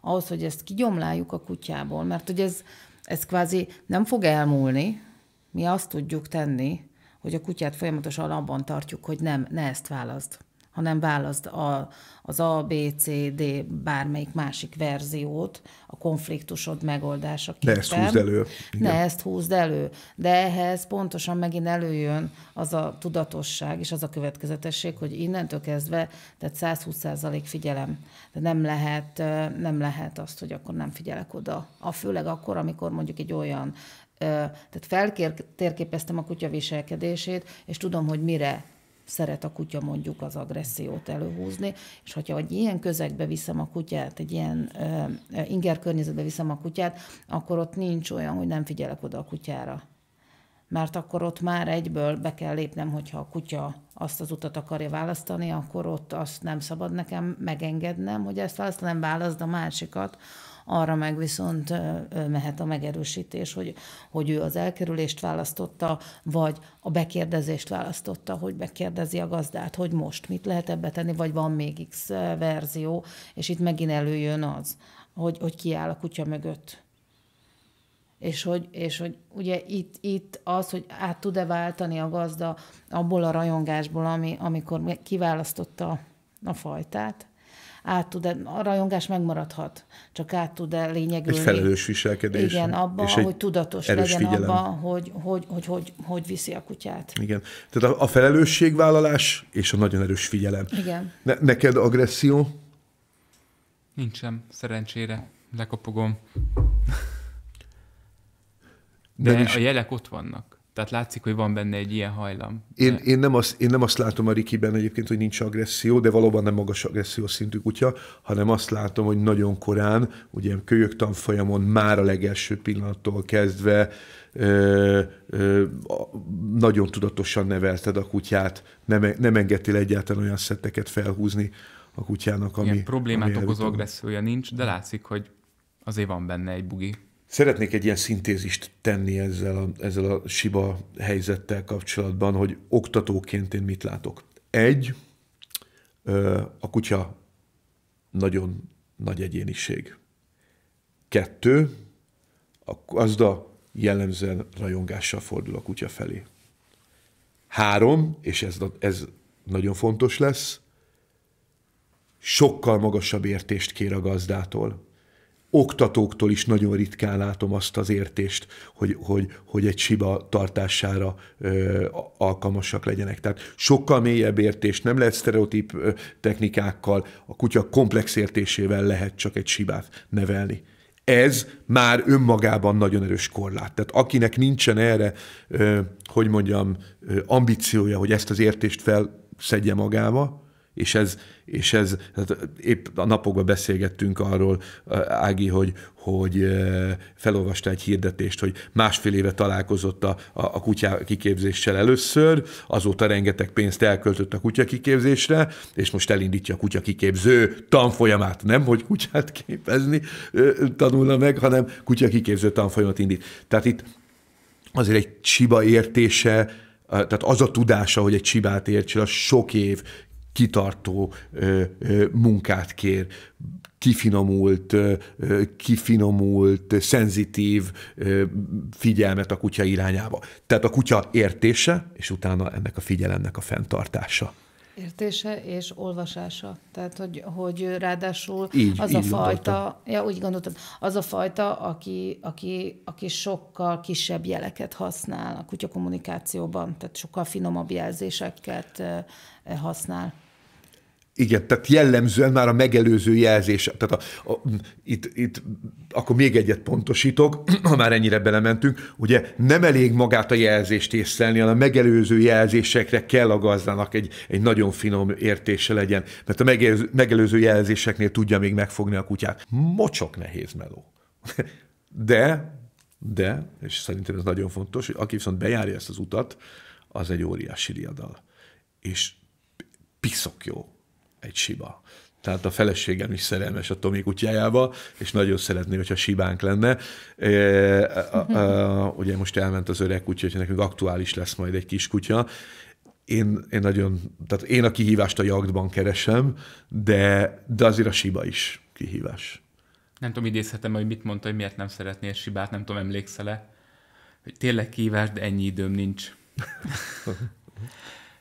Ahhoz, hogy ezt kigyomláljuk a kutyából, mert hogy ez, ez kvázi nem fog elmúlni, mi azt tudjuk tenni, hogy a kutyát folyamatosan abban tartjuk, hogy nem, ne ezt választ hanem választ a, az A, B, C, D bármelyik másik verziót, a konfliktusod megoldása képen. Ne ezt húzd elő. Igen. Ne ezt húzd elő. De ehhez pontosan megint előjön az a tudatosság és az a következetesség, hogy innentől kezdve, tehát 120% figyelem. De nem lehet, nem lehet azt, hogy akkor nem figyelek oda. A főleg akkor, amikor mondjuk egy olyan tehát feltérképeztem a kutya viselkedését, és tudom, hogy mire szeret a kutya mondjuk az agressziót előhúzni, és hogyha egy ilyen közegbe viszem a kutyát, egy ilyen ö, inger környezetbe viszem a kutyát, akkor ott nincs olyan, hogy nem figyelek oda a kutyára. Mert akkor ott már egyből be kell lépnem, hogyha a kutya azt az utat akarja választani, akkor ott azt nem szabad nekem megengednem, hogy ezt választanem, válaszd a másikat, arra meg viszont mehet a megerősítés, hogy, hogy ő az elkerülést választotta, vagy a bekérdezést választotta, hogy bekérdezi a gazdát, hogy most mit lehet ebbe tenni, vagy van még X verzió, és itt megint előjön az, hogy, hogy ki áll a kutya mögött. És hogy, és hogy ugye itt, itt az, hogy át tud-e váltani a gazda abból a rajongásból, ami, amikor kiválasztotta a fajtát, át tud-e, a rajongás megmaradhat, csak át tud-e lényegülni. Egy felelős viselkedés. Igen, abba, hogy tudatos erős legyen figyelem. abba, hogy hogy, hogy, hogy hogy viszi a kutyát. Igen. Tehát a, a felelősségvállalás és a nagyon erős figyelem. Igen. Ne, neked agresszió? Nincsen, szerencsére. Lekopogom. De, De is... a jelek ott vannak. Tehát látszik, hogy van benne egy ilyen hajlam. Én, de... én, nem, azt, én nem azt látom a Rikiben egyébként, hogy nincs agresszió, de valóban nem magas agresszió szintű kutya, hanem azt látom, hogy nagyon korán, ugye kölyök tanfolyamon már a legelső pillanattól kezdve ö, ö, nagyon tudatosan nevelted a kutyát, nem, nem engedtél egyáltalán olyan szetteket felhúzni a kutyának, ami... Ilyen problémát ami okozó agressziója nincs, de látszik, hogy azért van benne egy bugi. Szeretnék egy ilyen szintézist tenni ezzel a, ezzel a Siba helyzettel kapcsolatban, hogy oktatóként én mit látok. Egy, a kutya nagyon nagy egyéniség. Kettő, a gazda jellemzően rajongással fordul a kutya felé. Három, és ez, ez nagyon fontos lesz, sokkal magasabb értést kér a gazdától oktatóktól is nagyon ritkán látom azt az értést, hogy, hogy, hogy egy siba tartására ö, alkalmasak legyenek. Tehát sokkal mélyebb értést nem lehet sztereotíp technikákkal, a kutya komplex értésével lehet csak egy sibát nevelni. Ez már önmagában nagyon erős korlát. Tehát akinek nincsen erre, ö, hogy mondjam, ö, ambíciója, hogy ezt az értést felszedje magába, és ez, és ez tehát épp a napokban beszélgettünk arról, Ági, hogy, hogy felolvasta egy hirdetést, hogy másfél éve találkozott a, a, a kutya kiképzéssel először, azóta rengeteg pénzt elköltött a kutya kiképzésre, és most elindítja a kutya kiképző tanfolyamát. Nem, hogy kutyát képezni tanulna meg, hanem kutya kiképző tanfolyamat indít. Tehát itt azért egy csiba értése, tehát az a tudása, hogy egy csibát értsél, az sok év kitartó ö, ö, munkát kér, kifinomult, ö, kifinomult, szenzitív ö, figyelmet a kutya irányába. Tehát a kutya értése, és utána ennek a figyelemnek a fenntartása. Értése és olvasása. Tehát, hogy, hogy ráadásul így, az így a fajta, ja, úgy gondoltam, az a fajta, aki, aki, aki sokkal kisebb jeleket használ a kutya kommunikációban, tehát sokkal finomabb jelzéseket eh, használ. Igen, tehát jellemzően már a megelőző jelzés, tehát a, a, itt, itt akkor még egyet pontosítok, ha már ennyire belementünk, ugye nem elég magát a jelzést észlelni, hanem a megelőző jelzésekre kell a gazdának egy, egy nagyon finom értése legyen, mert a megelőző, megelőző jelzéseknél tudja még megfogni a kutyát. Mocsok nehéz meló. De, de, és szerintem ez nagyon fontos, hogy aki viszont bejárja ezt az utat, az egy óriási riadal. És piszok jó egy siba. Tehát a feleségem is szerelmes a Tomi kutyájába, és nagyon szeretné, hogyha sibánk lenne. E, a, a, ugye most elment az öreg kutya, hogy nekünk aktuális lesz majd egy kis kutya. Én, én nagyon, tehát én a kihívást a jagdban keresem, de, de azért a siba is kihívás. Nem tudom, idézhetem, hogy mit mondta, hogy miért nem szeretnél sibát, nem tudom, emlékszel-e? Hogy tényleg kihívás, de ennyi időm nincs.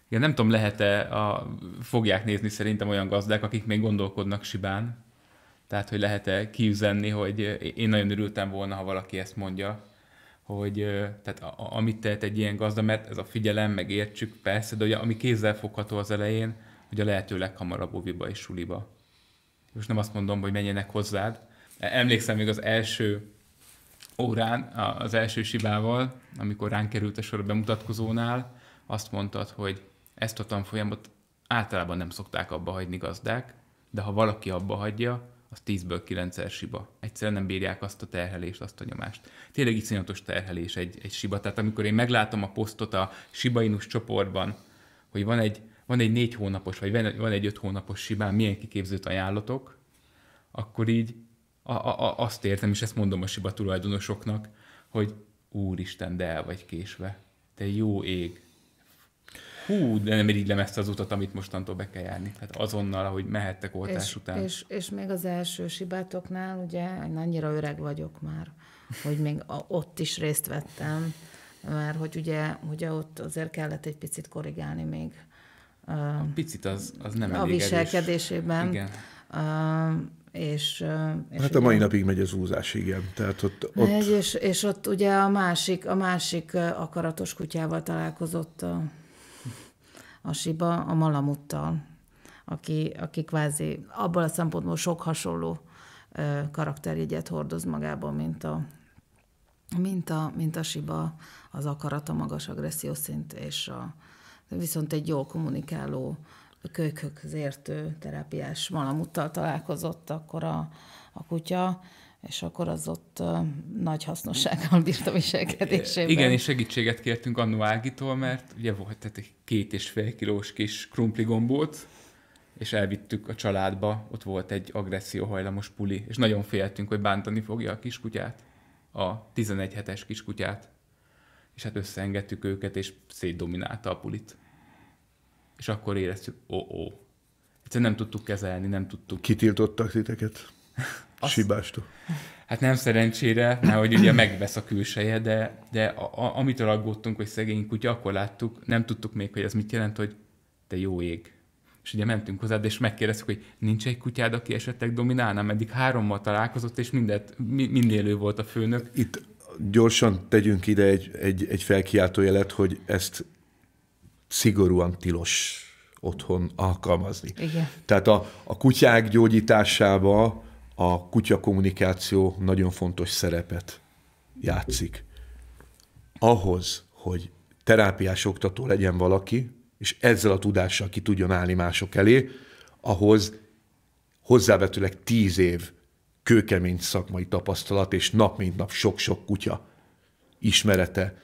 Igen, nem tudom, lehet-e, a, fogják nézni szerintem olyan gazdák, akik még gondolkodnak sibán. Tehát, hogy lehet-e kiüzenni, hogy én nagyon örültem volna, ha valaki ezt mondja, hogy tehát a, amit tehet egy ilyen gazda, mert ez a figyelem, meg értsük, persze, de ugye ami kézzel fogható az elején, hogy a lehető leghamarabb óviba és suliba. Most nem azt mondom, hogy menjenek hozzád. E, emlékszem még az első órán, az első sibával, amikor ránk került a sor a bemutatkozónál, azt mondtad, hogy ezt a tanfolyamot általában nem szokták abba hagyni gazdák, de ha valaki abba hagyja, az 10-ből 9 siba. Egyszerűen nem bírják azt a terhelést, azt a nyomást. Tényleg iszonyatos terhelés egy, egy siba. Tehát amikor én meglátom a posztot a Sibainus csoportban, hogy van egy, van egy négy hónapos, vagy van egy öt hónapos sibán, milyen kiképzőt ajánlatok, akkor így a, a, a, azt értem, és ezt mondom a siba tulajdonosoknak, hogy úristen, de el vagy késve. Te jó ég, hú, de nem irigylem ezt az utat, amit mostantól be kell járni. Tehát azonnal, ahogy mehettek oltás és, után. És, és még az első sibátoknál, ugye, én annyira öreg vagyok már, hogy még a, ott is részt vettem, mert hogy ugye, ugye ott azért kellett egy picit korrigálni még. A picit az, az nem elég A viselkedésében. Igen. A, és, és hát a mai ugye, napig megy az úzás, igen. Tehát ott, ott... Megy, és, és ott ugye a másik, a másik akaratos kutyával találkozott a a siba a malamuttal, aki, aki kvázi abból a szempontból sok hasonló karakterjegyet hordoz magában, mint a, mint a, mint a siba, az akarat, a magas szint, és a, viszont egy jól kommunikáló, kölykökhöz értő terápiás malamuttal találkozott akkor a, a kutya, és akkor az ott nagy hasznossággal bírt a viselkedésében. Igen, és segítséget kértünk Annu Ágitól, mert ugye volt tehát egy két és fél kilós kis gombót, és elvittük a családba, ott volt egy agresszióhajlamos puli, és nagyon féltünk, hogy bántani fogja a kiskutyát, a 11 hetes kiskutyát, és hát összeengedtük őket, és szétdominálta a pulit. És akkor éreztük, ó, ó. Egyszerűen nem tudtuk kezelni, nem tudtuk. Kitiltottak titeket? Azt, Sibástó. Hát nem szerencsére, mert hogy ugye megvesz a külseje, de, de a, a, amitől aggódtunk, hogy szegény kutya, akkor láttuk, nem tudtuk még, hogy ez mit jelent, hogy te jó ég. És ugye mentünk hozzád, és megkérdeztük, hogy nincs egy kutyád, aki esetleg dominálna, meddig hárommal találkozott, és mindet, minél ő volt a főnök. Itt gyorsan tegyünk ide egy, egy, egy felkiáltó jelet, hogy ezt szigorúan tilos otthon alkalmazni. Igen. Tehát a, a kutyák gyógyításába a kutya kommunikáció nagyon fontos szerepet játszik. Ahhoz, hogy terápiás oktató legyen valaki, és ezzel a tudással ki tudjon állni mások elé, ahhoz hozzávetőleg tíz év kőkemény szakmai tapasztalat, és nap mint nap sok-sok kutya ismerete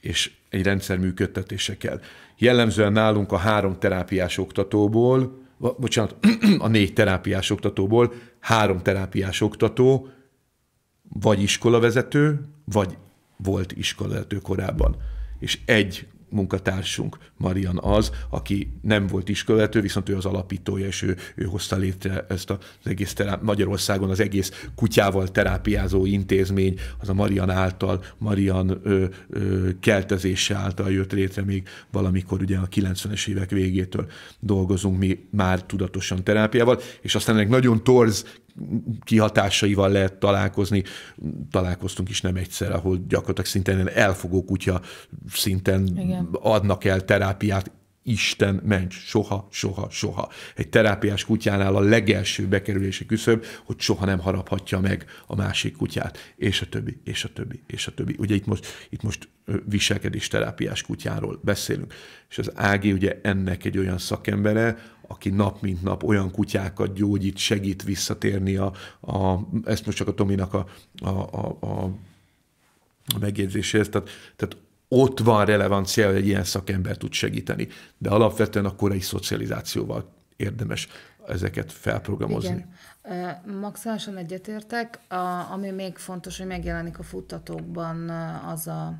és egy rendszer működtetése kell. Jellemzően nálunk a három terápiás oktatóból bocsánat, a négy terápiás oktatóból három terápiás oktató, vagy iskolavezető, vagy volt iskolavezető korábban. És egy munkatársunk Marian az, aki nem volt is követő, viszont ő az alapítója, és ő, ő hozta létre ezt az egész terápi- Magyarországon az egész kutyával terápiázó intézmény, az a Marian által, Marian ö, ö, keltezése által jött létre még valamikor ugye a 90-es évek végétől dolgozunk mi már tudatosan terápiával, és aztán ennek nagyon torz kihatásaival lehet találkozni. Találkoztunk is nem egyszer, ahol gyakorlatilag szinten elfogó kutya szinten Igen. adnak el terápiát Isten ments, soha, soha, soha. Egy terápiás kutyánál a legelső bekerülési küszöb, hogy soha nem haraphatja meg a másik kutyát, és a többi, és a többi, és a többi. Ugye itt most, itt most viselkedés terápiás kutyáról beszélünk. És az Ági ugye ennek egy olyan szakembere, aki nap mint nap olyan kutyákat gyógyít, segít visszatérni a, a ezt most csak a Tominak a, a, a, a megjegyzéséhez, tehát, tehát ott van relevancia, hogy egy ilyen szakember tud segíteni. De alapvetően a korai szocializációval érdemes ezeket felprogramozni. Igen. Maximálisan egyetértek. A, ami még fontos, hogy megjelenik a futtatókban az a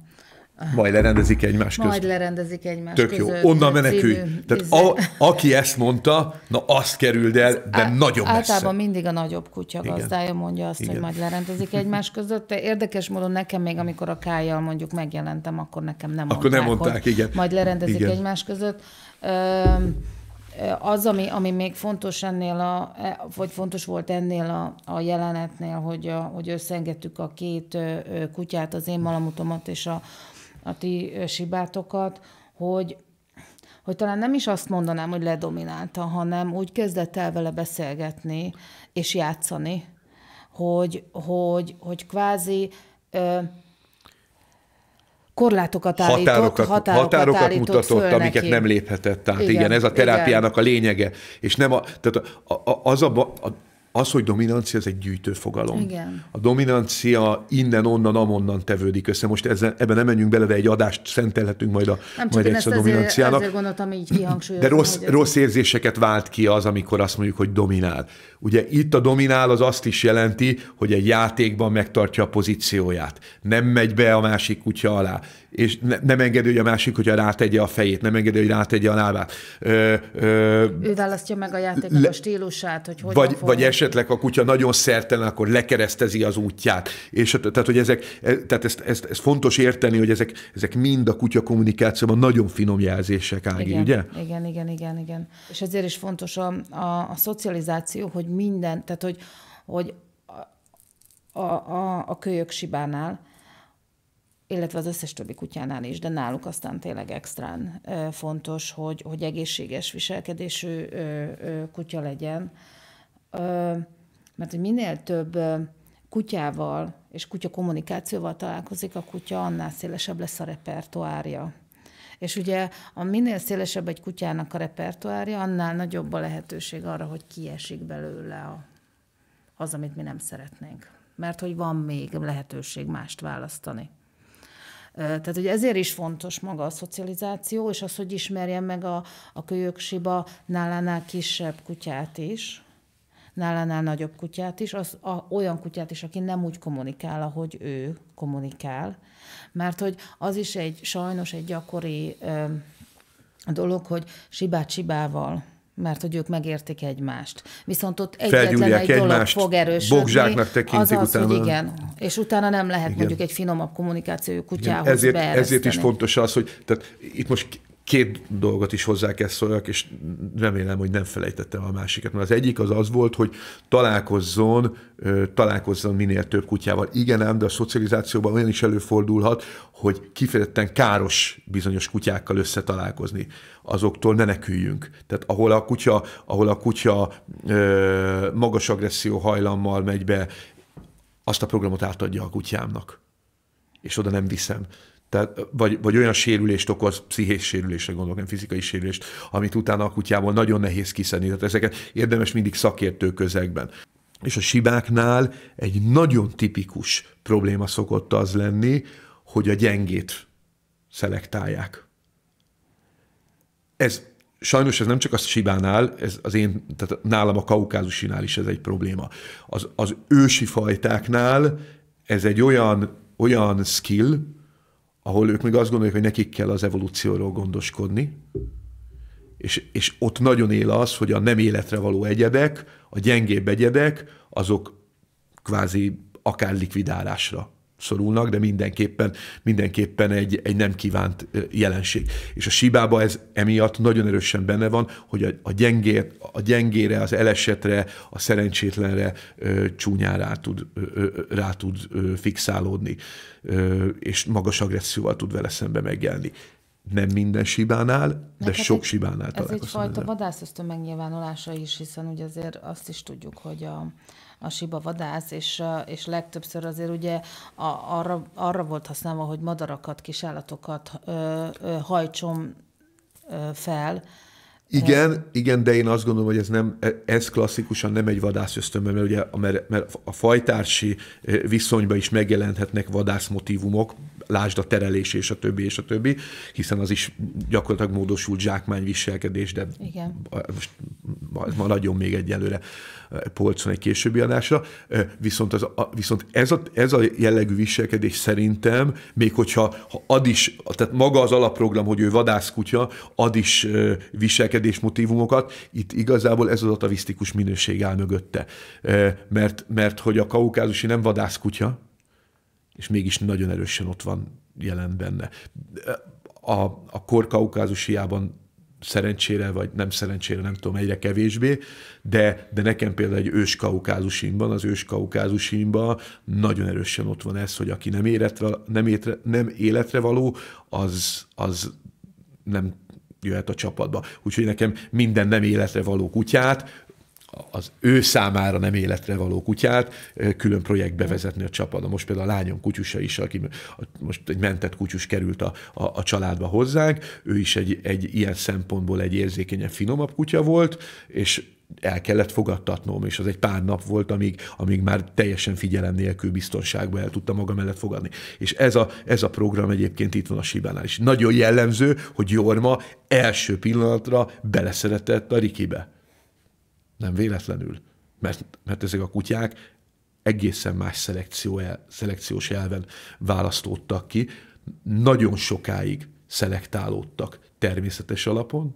majd lerendezik egymás között. Majd lerendezik egymás Tök között. Tök jó. Onnan menekülj. Című, Tehát izé. a, aki ezt mondta, na azt kerüld el, de nagyobb nagyon messze. Általában mindig a nagyobb kutya Igen. mondja azt, Igen. hogy majd lerendezik egymás között. De érdekes módon nekem még, amikor a kájjal mondjuk megjelentem, akkor nekem nem akkor mondták, nem mondták hogy igen. majd lerendezik igen. egymás között. Öm, az, ami, ami még fontos ennél, a, e, vagy fontos volt ennél a, a jelenetnél, hogy, a, hogy összengettük a két kutyát, az én malamutomat és a a ti sibátokat, hogy hogy talán nem is azt mondanám, hogy ledominálta, hanem úgy kezdett el vele beszélgetni és játszani, hogy, hogy, hogy kvázi ö, korlátokat állított, határokat, határokat, határokat állított mutatott, föl amiket neki. nem léphetett. Tehát igen, igen ez a terápiának igen. a lényege. És nem a, tehát a, a, az a, a, az, hogy dominancia, ez egy gyűjtő fogalom. Igen. A dominancia innen, onnan, amonnan tevődik össze. Most ezzel, ebben nem menjünk bele, de egy adást szentelhetünk majd, a, nem majd ezt a dominanciának. Ezért gondoltam, így de rossz, rossz érzéseket vált ki az, amikor azt mondjuk, hogy dominál. Ugye itt a dominál az azt is jelenti, hogy egy játékban megtartja a pozícióját. Nem megy be a másik kutya alá és ne, nem engedi, hogy a másik, hogyha rátegye a fejét, nem engedi, hogy rátegye a lábát. Ö, ö, ő választja meg a játéknak le, a stílusát, hogy hogyan vagy, fog. vagy esetleg, ha kutya nagyon szertelen, akkor lekeresztezi az útját. És, tehát, hogy ezek, e, tehát ezt, ezt, ezt fontos érteni, hogy ezek, ezek mind a kutya kommunikációban nagyon finom jelzések, Ági, igen, ugye? Igen, igen, igen, igen. És ezért is fontos a, a, a szocializáció, hogy minden, tehát hogy, hogy a, a, a kölyök sibánál, illetve az összes többi kutyánál is, de náluk aztán tényleg extrán fontos, hogy, hogy egészséges viselkedésű kutya legyen, mert hogy minél több kutyával és kutya kommunikációval találkozik a kutya, annál szélesebb lesz a repertoárja. És ugye a minél szélesebb egy kutyának a repertoárja, annál nagyobb a lehetőség arra, hogy kiesik belőle a, az, amit mi nem szeretnénk. Mert hogy van még lehetőség mást választani. Tehát, hogy ezért is fontos maga a szocializáció, és az, hogy ismerjen meg a, a kölyök siba nálánál kisebb kutyát is, nálánál nagyobb kutyát is, az a, olyan kutyát is, aki nem úgy kommunikál, ahogy ő kommunikál. Mert hogy az is egy sajnos egy gyakori ö, dolog, hogy sibát sibával mert hogy ők megértik egymást. Viszont ott egyetlen egy dolog fog erősödni. Bogzsáknak tekintik az, utána. Hogy igen, és utána nem lehet igen. mondjuk egy finomabb kommunikáció kutyához igen, ezért, ezért is fontos az, hogy tehát itt most két dolgot is hozzá kell szóljak, és remélem, hogy nem felejtettem a másikat. Mert az egyik az az volt, hogy találkozzon, találkozzon minél több kutyával. Igen ám, de a szocializációban olyan is előfordulhat, hogy kifejezetten káros bizonyos kutyákkal összetalálkozni. Azoktól ne neküljünk. Tehát ahol a kutya, ahol a kutya ö, magas agresszió hajlammal megy be, azt a programot átadja a kutyámnak. És oda nem viszem. Tehát, vagy, vagy olyan sérülést okoz, pszichés sérülésre gondolok, nem fizikai sérülést, amit utána a kutyából nagyon nehéz kiszedni. Tehát ezeket érdemes mindig szakértő közegben. És a sibáknál egy nagyon tipikus probléma szokott az lenni, hogy a gyengét szelektálják. Ez sajnos ez nem csak a sibánál, ez az én, tehát nálam a kaukázusinál is ez egy probléma. Az, az ősi fajtáknál ez egy olyan, olyan skill, ahol ők még azt gondolják, hogy nekik kell az evolúcióról gondoskodni, és, és ott nagyon él az, hogy a nem életre való egyedek, a gyengébb egyedek, azok kvázi akár likvidálásra szorulnak, de mindenképpen, mindenképpen egy, egy nem kívánt jelenség. És a sibába ez emiatt nagyon erősen benne van, hogy a, a, gyengér, a gyengére, az elesetre, a szerencsétlenre ö, csúnyán rá tud, ö, rá tud ö, fixálódni, ö, és magas agresszióval tud vele szembe megjelni. Nem minden sibánál, de Neked hát sok egy, sibánál ez találkozom. Ez egyfajta vadászösztön megnyilvánulása is, hiszen ugye azért azt is tudjuk, hogy a, a siba vadász, és, és legtöbbször azért ugye a, arra, arra volt használva, hogy madarakat, kisállatokat ö, ö, hajtsom ö, fel, igen, igen, de én azt gondolom, hogy ez nem, ez klasszikusan nem egy vadász ösztönben, mert ugye mert, mert a fajtársi viszonyban is megjelenhetnek vadászmotívumok, lásd a terelés, és a többi, és a többi, hiszen az is gyakorlatilag módosult zsákmányviselkedés, de Igen. most maradjon még egyelőre e, polcon egy későbbi adásra. E, viszont, az, a, viszont ez, a, ez a jellegű viselkedés szerintem, még hogyha ha ad is, tehát maga az alapprogram, hogy ő vadászkutya, ad is e, viselkedés motivumokat, itt igazából ez az atavisztikus minőség áll mögötte. Mert, mert hogy a kaukázusi nem vadászkutya, és mégis nagyon erősen ott van jelen benne. A, a kor kaukázusiában szerencsére, vagy nem szerencsére, nem tudom, egyre kevésbé, de, de nekem például egy ős kaukázusimban, az ős kaukázusimban nagyon erősen ott van ez, hogy aki nem, életre, nem, életre, nem életre való, az, az nem jöhet a csapatba. Úgyhogy nekem minden nem életre való kutyát az ő számára nem életre való kutyát külön projektbe mm. vezetni a csapatba. Most például a lányom kutyusa is, aki most egy mentett kutyus került a, a, a családba hozzánk, ő is egy, egy ilyen szempontból egy érzékenyebb, finomabb kutya volt, és el kellett fogadtatnom, és az egy pár nap volt, amíg, amíg már teljesen figyelem nélkül biztonságban el tudtam maga mellett fogadni. És ez a, ez a program egyébként itt van a Sibánál is. Nagyon jellemző, hogy Jorma első pillanatra beleszeretett a Rikibe nem véletlenül. Mert, mert ezek a kutyák egészen más szelekció, szelekciós elven választottak ki, nagyon sokáig szelektálódtak természetes alapon,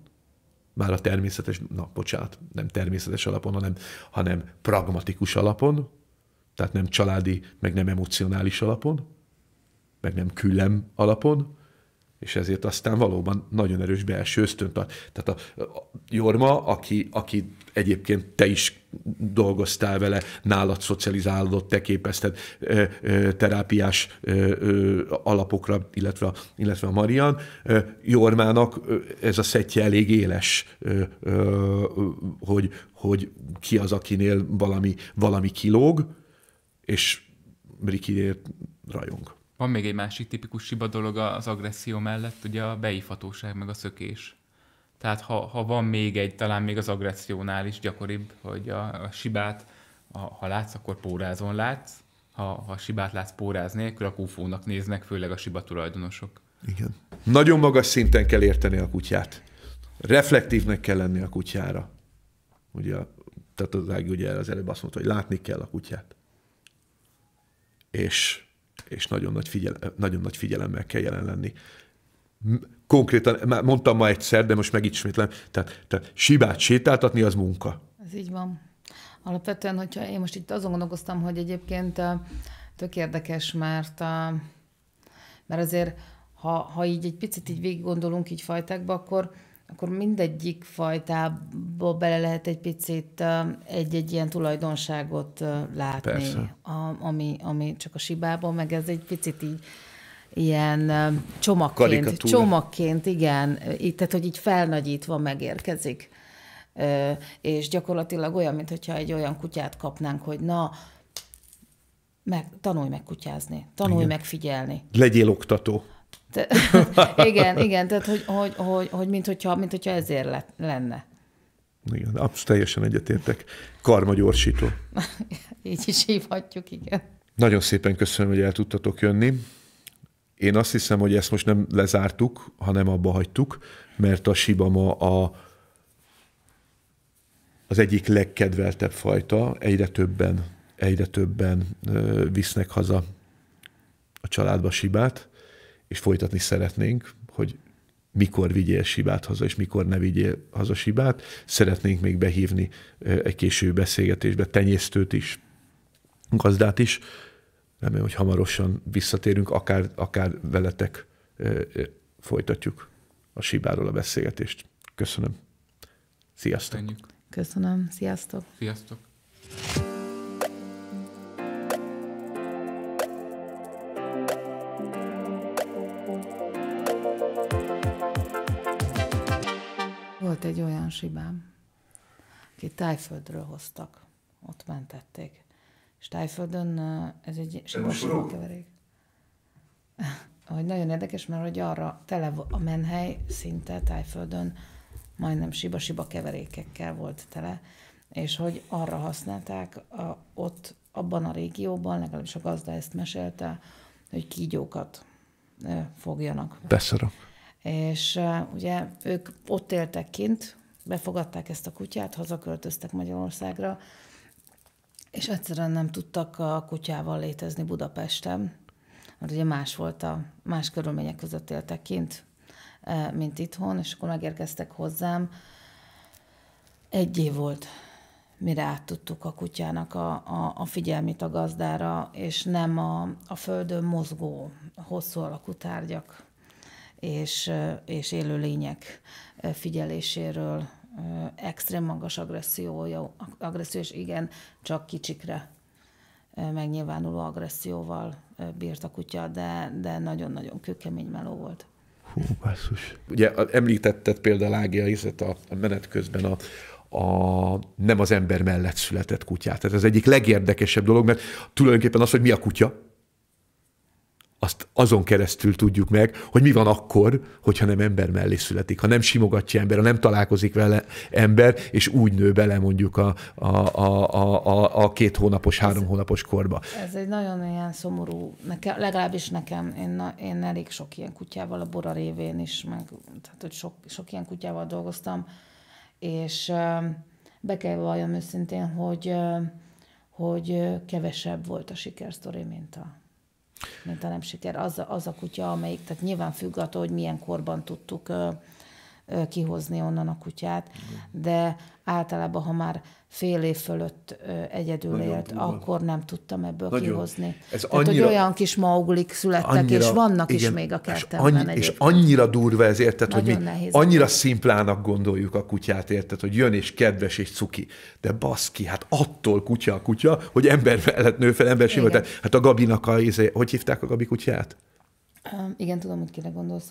már a természetes, na bocsánat, nem természetes alapon, hanem, hanem pragmatikus alapon, tehát nem családi, meg nem emocionális alapon, meg nem küllem alapon, és ezért aztán valóban nagyon erős belső ösztönt ad. Tehát a, a Jorma, aki, aki egyébként te is dolgoztál vele, nálad szocializálódott, te képezted ö, ö, terápiás ö, ö, alapokra, illetve, illetve a Marian. Ö, Jormának ez a szettje elég éles, ö, ö, hogy, hogy ki az, akinél valami, valami kilóg, és Rikiért rajong. Van még egy másik tipikus siba dolog az agresszió mellett, ugye a beifatóság meg a szökés. Tehát ha, ha van még egy, talán még az agressziónál is gyakoribb, hogy a, a sibát, a, ha látsz, akkor pórázon látsz, ha, ha sibát látsz póráz nélkül, a kúfónak néznek, főleg a siba tulajdonosok. Igen. Nagyon magas szinten kell érteni a kutyát. Reflektívnek kell lenni a kutyára. Ugye, tehát az Ági ugye az előbb azt mondta, hogy látni kell a kutyát. És és nagyon nagy, figyelem, nagyon nagy figyelemmel kell jelen lenni. Konkrétan, már mondtam ma egyszer, de most megismétlem, tehát, tehát sibát sétáltatni az munka. Ez így van. Alapvetően, hogyha én most itt azon gondolkoztam, hogy egyébként tök érdekes, mert, mert azért, ha, ha így egy picit így végig gondolunk így fajtákba, akkor akkor mindegyik fajtába bele lehet egy picit egy-egy ilyen tulajdonságot látni, a, ami, ami csak a sibában, meg ez egy picit így ilyen csomagként, Karikatúra. csomagként, igen, így, tehát hogy így felnagyítva megérkezik. És gyakorlatilag olyan, mintha egy olyan kutyát kapnánk, hogy na, meg, tanulj meg kutyázni, tanulj Igen. meg figyelni. Legyél oktató. Te, igen, igen, tehát hogy, hogy, hogy, hogy mint, hogyha, mint hogyha ezért le, lenne. Igen, abszolút teljesen egyetértek. Karma gyorsító. Így is hívhatjuk, igen. Nagyon szépen köszönöm, hogy el tudtatok jönni. Én azt hiszem, hogy ezt most nem lezártuk, hanem abba hagytuk, mert a ma a, az egyik legkedveltebb fajta, egyre többen, egyre többen visznek haza a családba sibát és folytatni szeretnénk, hogy mikor vigyél sibát haza, és mikor ne vigyél haza sibát. Szeretnénk még behívni egy későbbi beszélgetésbe tenyésztőt is, gazdát is. Remélem, hogy hamarosan visszatérünk, akár, akár veletek folytatjuk a sibáról a beszélgetést. Köszönöm. Sziasztok! Köszönöm, sziasztok! Sziasztok! egy olyan sibám, aki tájföldről hoztak, ott mentették. És tájföldön ez egy sima, keverék. Hogy nagyon érdekes, mert hogy arra tele a menhely szinte tájföldön majdnem siba-siba keverékekkel volt tele, és hogy arra használták a, ott, abban a régióban, legalábbis a gazda ezt mesélte, hogy kígyókat fogjanak. Beszarok és ugye ők ott éltek kint, befogadták ezt a kutyát, hazaköltöztek Magyarországra, és egyszerűen nem tudtak a kutyával létezni Budapesten, mert ugye más volt a, más körülmények között éltek kint, mint itthon, és akkor megérkeztek hozzám. Egy év volt, mire áttudtuk a kutyának a, a, a figyelmét a gazdára, és nem a, a földön mozgó, hosszú alakú tárgyak és, és élő lények figyeléséről extrém magas agressziója, agresszió, és igen, csak kicsikre megnyilvánuló agresszióval bírt a kutya, de, de nagyon-nagyon kőkemény meló volt. Hú, basszus. Ugye említetted például Ágia a, menet közben a, a, nem az ember mellett született kutyát. Tehát ez egyik legérdekesebb dolog, mert tulajdonképpen az, hogy mi a kutya, azt azon keresztül tudjuk meg, hogy mi van akkor, hogyha nem ember mellé születik, ha nem simogatja ember, ha nem találkozik vele ember, és úgy nő bele mondjuk a, a, a, a, a két hónapos, három ez, hónapos korba. Ez egy nagyon ilyen szomorú, nekem, legalábbis nekem, én, én elég sok ilyen kutyával a Bora révén is, meg tehát, hogy sok, sok ilyen kutyával dolgoztam, és be kell valljam őszintén, hogy, hogy kevesebb volt a sikersztori, mint a mint a nem siker, az, az a kutya, amelyik, tehát nyilván függ attól, hogy milyen korban tudtuk kihozni onnan a kutyát, de általában, ha már fél év fölött egyedül Nagyon élt, durva. akkor nem tudtam ebből Nagyon. kihozni. Ez Tehát, annyira, hogy olyan kis mauglik születtek, annyira, és vannak igen, is még a kertemben és, annyi, és annyira durva ez, érted, Nagyon hogy mi nehéz annyira nehéz. szimplának gondoljuk a kutyát érted, hogy jön és kedves és cuki. De baszki, hát attól kutya a kutya, hogy ember mellett nő fel, ember sem. Hát a Gabinak a, izé, hogy hívták a Gabi kutyát? Igen, tudom, hogy kire gondolsz.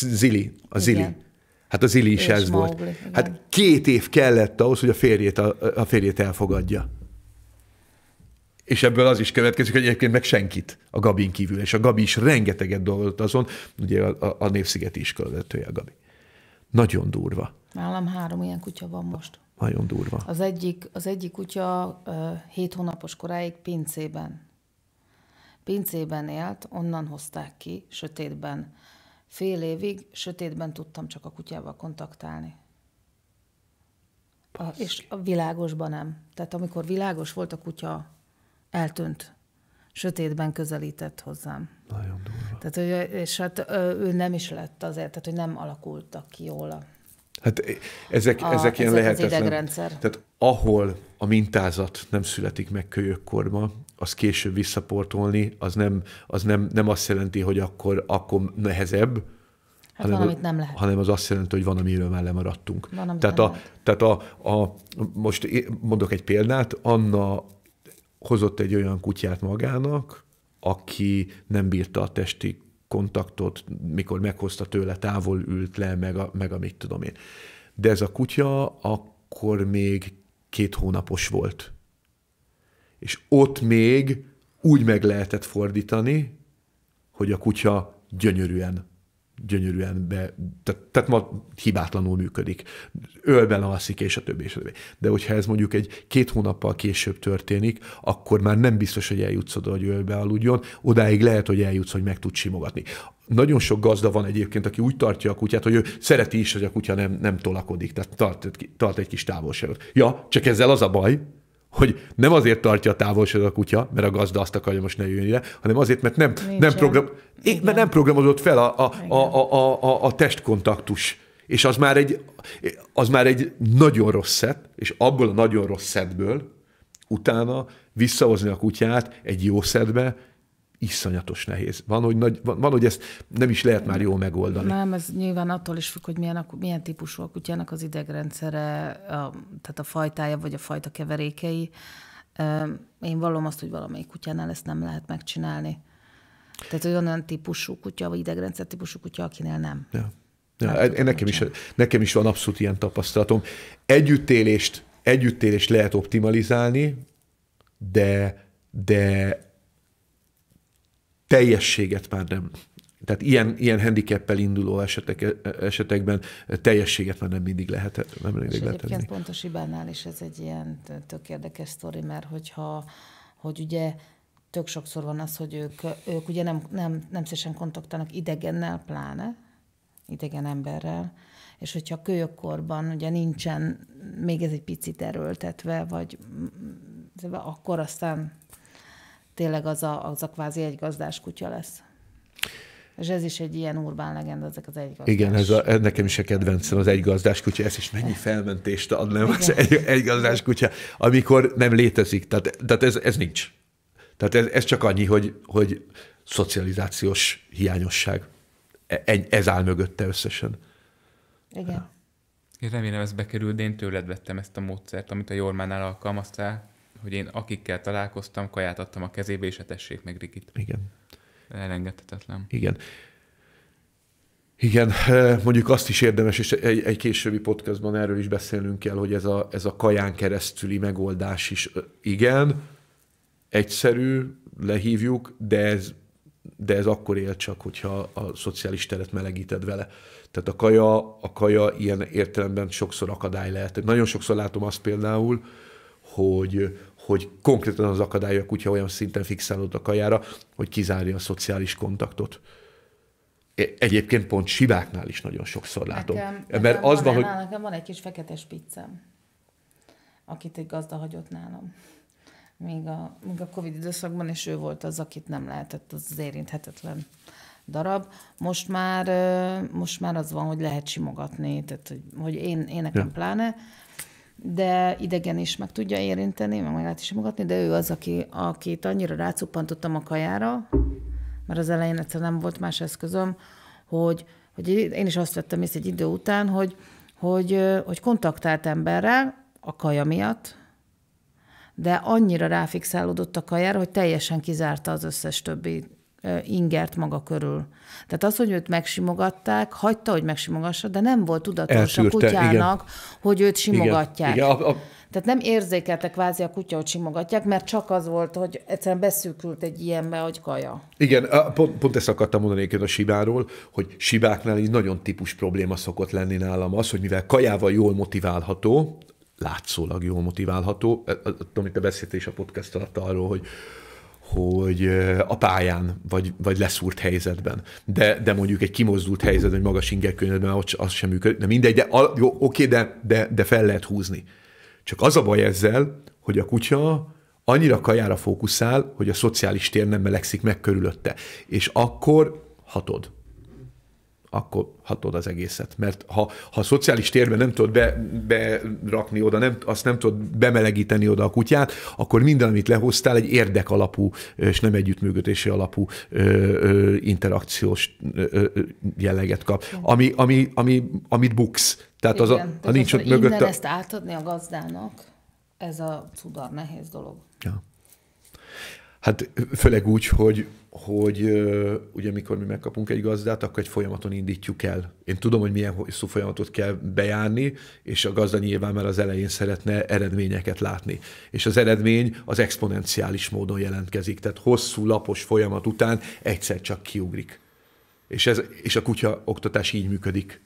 Zili, a Zili. Igen. Hát az Ili is ez Mowgli, volt. Hát igen. Hát két év kellett ahhoz, hogy a férjét, a, a férjét elfogadja. És ebből az is következik, hogy egyébként meg senkit a Gabin kívül. És a Gabi is rengeteget dolgozott azon, ugye a, a, a Népszigeti iskola a Gabi. Nagyon durva. Nálam három ilyen kutya van most. Nagyon durva. Az egyik, az egyik kutya hét hónapos koráig pincében. Pincében élt, onnan hozták ki, sötétben Fél évig sötétben tudtam csak a kutyával kontaktálni. A, és a világosban nem. Tehát amikor világos volt, a kutya eltűnt. Sötétben közelített hozzám. Nagyon durva. Tehát, hogy, és hát ő nem is lett azért, tehát hogy nem alakultak ki jól a Hát e, ezek, a, ezek ilyen lehetetlen. Az Tehát ahol a mintázat nem születik meg kölyökkorba, az később visszaportolni, az nem, az nem, nem azt jelenti, hogy akkor, akkor nehezebb, Hát hanem, valamit nem lehet. Hanem az azt jelenti, hogy van, amiről már lemaradtunk. Van, tehát a, lehet. tehát a, a, most mondok egy példát, Anna hozott egy olyan kutyát magának, aki nem bírta a testi kontaktot, mikor meghozta tőle, távol ült le, meg a, meg amit tudom én. De ez a kutya akkor még két hónapos volt. És ott még úgy meg lehetett fordítani, hogy a kutya gyönyörűen gyönyörűen be, tehát, tehát ma hibátlanul működik, ölben alszik, és a többi, és a többi. De hogyha ez mondjuk egy két hónappal később történik, akkor már nem biztos, hogy eljutsz oda, hogy ölbe aludjon, odáig lehet, hogy eljutsz, hogy meg tud simogatni. Nagyon sok gazda van egyébként, aki úgy tartja a kutyát, hogy ő szereti is, hogy a kutya nem, nem tolakodik, tehát tart, tart egy kis távolságot. Ja, csak ezzel az a baj, hogy nem azért tartja a távolság a kutya, mert a gazda azt akarja most ne jöjjön ide, hanem azért, mert nem, nem, program, igen. mert nem programozott fel a, a, a, a, a, a testkontaktus. És az már, egy, az már egy nagyon rossz szett, és abból a nagyon rossz szettből utána visszahozni a kutyát egy jó szedbe, iszonyatos nehéz. Van, hogy, nagy, van, van, hogy ezt nem is lehet már jól megoldani. Nem, ez nyilván attól is függ, hogy milyen, a, milyen típusú a kutyának az idegrendszere, a, tehát a fajtája vagy a fajta keverékei. Én vallom azt, hogy valamelyik kutyánál ezt nem lehet megcsinálni. Tehát olyan, olyan típusú kutya, vagy idegrendszer típusú kutya, akinél nem. Ja. Ja, nem nekem, is, nekem is van abszolút ilyen tapasztalatom. Együttélést, együttélést lehet optimalizálni, de, de teljességet már nem. Tehát ilyen, ilyen handicappel induló esetek, esetekben teljességet már nem mindig lehet nem mindig És lehet egyébként tenni. pontos Ibánál is ez egy ilyen tök érdekes sztori, mert hogyha, hogy ugye tök sokszor van az, hogy ők, ők ugye nem, nem, nem szívesen kontaktálnak idegennel, pláne idegen emberrel, és hogyha a kölyökkorban ugye nincsen még ez egy picit erőltetve, vagy szóval akkor aztán tényleg az a, az a kvázi egy gazdás kutya lesz. És ez is egy ilyen urbán legenda, ezek az egygazdás. Igen, ez a, ez nekem is a kedvencem az egygazdás kutya, ez is mennyi felmentést ad, nem? Igen. Az egy, egygazdás kutya, amikor nem létezik. Tehát, tehát ez, ez nincs. Tehát ez, ez csak annyi, hogy, hogy szocializációs hiányosság. E, ez áll mögötte összesen. Igen. Ja. Én remélem, ez bekerült, de én tőled vettem ezt a módszert, amit a Jormánál alkalmaztál, hogy én akikkel találkoztam, kaját adtam a kezébe, és etessék hát meg Rikit. Igen. Elengedhetetlen. Igen. Igen, mondjuk azt is érdemes, és egy, egy későbbi podcastban erről is beszélnünk kell, hogy ez a, ez a kaján keresztüli megoldás is igen, egyszerű, lehívjuk, de ez, de ez akkor él csak, hogyha a szociális teret melegíted vele. Tehát a kaja, a kaja ilyen értelemben sokszor akadály lehet. Nagyon sokszor látom azt például, hogy hogy konkrétan az akadály a kutya olyan szinten fixálódott a kajára, hogy kizárja a szociális kontaktot. E, egyébként pont siváknál is nagyon sokszor látom. Nekem, Mert nekem az van, van hogy... Nekem van egy kis fekete spiccem, akit egy gazda hagyott nálam. Még a, még a Covid időszakban, is ő volt az, akit nem lehetett, az, az érinthetetlen darab. Most már, most már az van, hogy lehet simogatni, tehát hogy, hogy én, én nekem ja. pláne, de idegen is meg tudja érinteni, meg lehet is mutatni, de ő az, aki, akit annyira rácuppantottam a kajára, mert az elején egyszer nem volt más eszközöm, hogy, hogy én is azt vettem észre egy idő után, hogy, hogy, hogy kontaktált emberrel a kaja miatt, de annyira ráfixálódott a kajára, hogy teljesen kizárta az összes többi ingert maga körül. Tehát az, hogy őt megsimogatták, hagyta, hogy megsimogassa, de nem volt tudatos Eltűrte, a kutyának, igen. hogy őt simogatják. Igen, igen, a, a... Tehát nem érzékeltek kvázi a kutya, hogy simogatják, mert csak az volt, hogy egyszerűen beszűkült egy ilyenbe, hogy kaja. Igen, pont, pont ezt akartam mondani egyébként a Sibáról, hogy Sibáknál egy nagyon típus probléma szokott lenni nálam az, hogy mivel kajával jól motiválható, látszólag jól motiválható, e- tudom, itt a és a podcast alatt arról, hogy hogy a pályán, vagy, vagy leszúrt helyzetben. De, de mondjuk egy kimozdult helyzetben, vagy magas ingerkörnyezetben, ott az sem működik. De mindegy, de a, jó, oké, de, de, de fel lehet húzni. Csak az a baj ezzel, hogy a kutya annyira kajára fókuszál, hogy a szociális tér nem melegszik meg körülötte. És akkor hatod akkor hatod az egészet. Mert ha, ha a szociális térben nem tudod be, berakni oda, nem, azt nem tudod bemelegíteni oda a kutyát, akkor minden, amit lehoztál, egy érdek alapú és nem együttműködési alapú ö, ö, interakciós ö, ö, jelleget kap, ami, ami, ami, amit buksz. Tehát Igen, az a, ha nincs ott mögött... Innen a... ezt átadni a gazdának, ez a cudar nehéz dolog. Ja. Hát főleg úgy, hogy hogy ugye amikor mi megkapunk egy gazdát, akkor egy folyamaton indítjuk el. Én tudom, hogy milyen hosszú folyamatot kell bejárni, és a gazda nyilván már az elején szeretne eredményeket látni. És az eredmény az exponenciális módon jelentkezik, tehát hosszú lapos folyamat után egyszer csak kiugrik. És, ez, és a kutya oktatás így működik.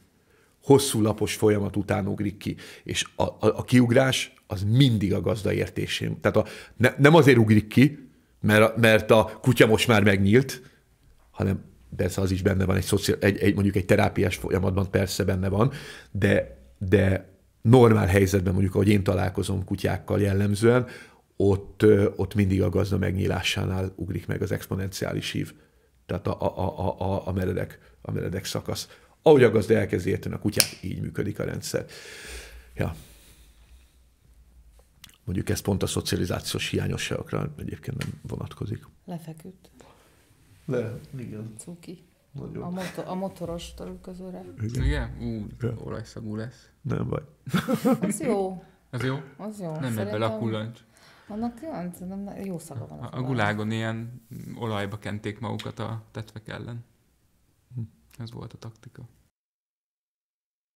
Hosszú lapos folyamat után ugrik ki. És a, a, a kiugrás az mindig a gazda értésén. Tehát a, ne, nem azért ugrik ki, mert, mert a kutya most már megnyílt, hanem persze az is benne van, egy, szoci, egy, egy mondjuk egy terápiás folyamatban persze benne van, de, de normál helyzetben mondjuk, ahogy én találkozom kutyákkal jellemzően, ott, ott mindig a gazda megnyílásánál ugrik meg az exponenciális hív, tehát a, a, a, a, a, meredek, a meredek szakasz. Ahogy a gazda elkezd érteni a kutyát, így működik a rendszer. Ja. Mondjuk ez pont a szocializációs hiányosságokra egyébként nem vonatkozik. Lefeküdt. Le, igen. Cuki. Nagyon. A, motor, a motoros törülközőre. Igen? Igen? Ú, ja. olajszagú lesz. Nem baj. Az jó. Az jó? Az jó. Nem Szerintem... ebbe a kullancs. Annak olyan, nem, jó szaga van. A, a gulágon ilyen olajba kenték magukat a tetvek ellen. Hm. Ez volt a taktika.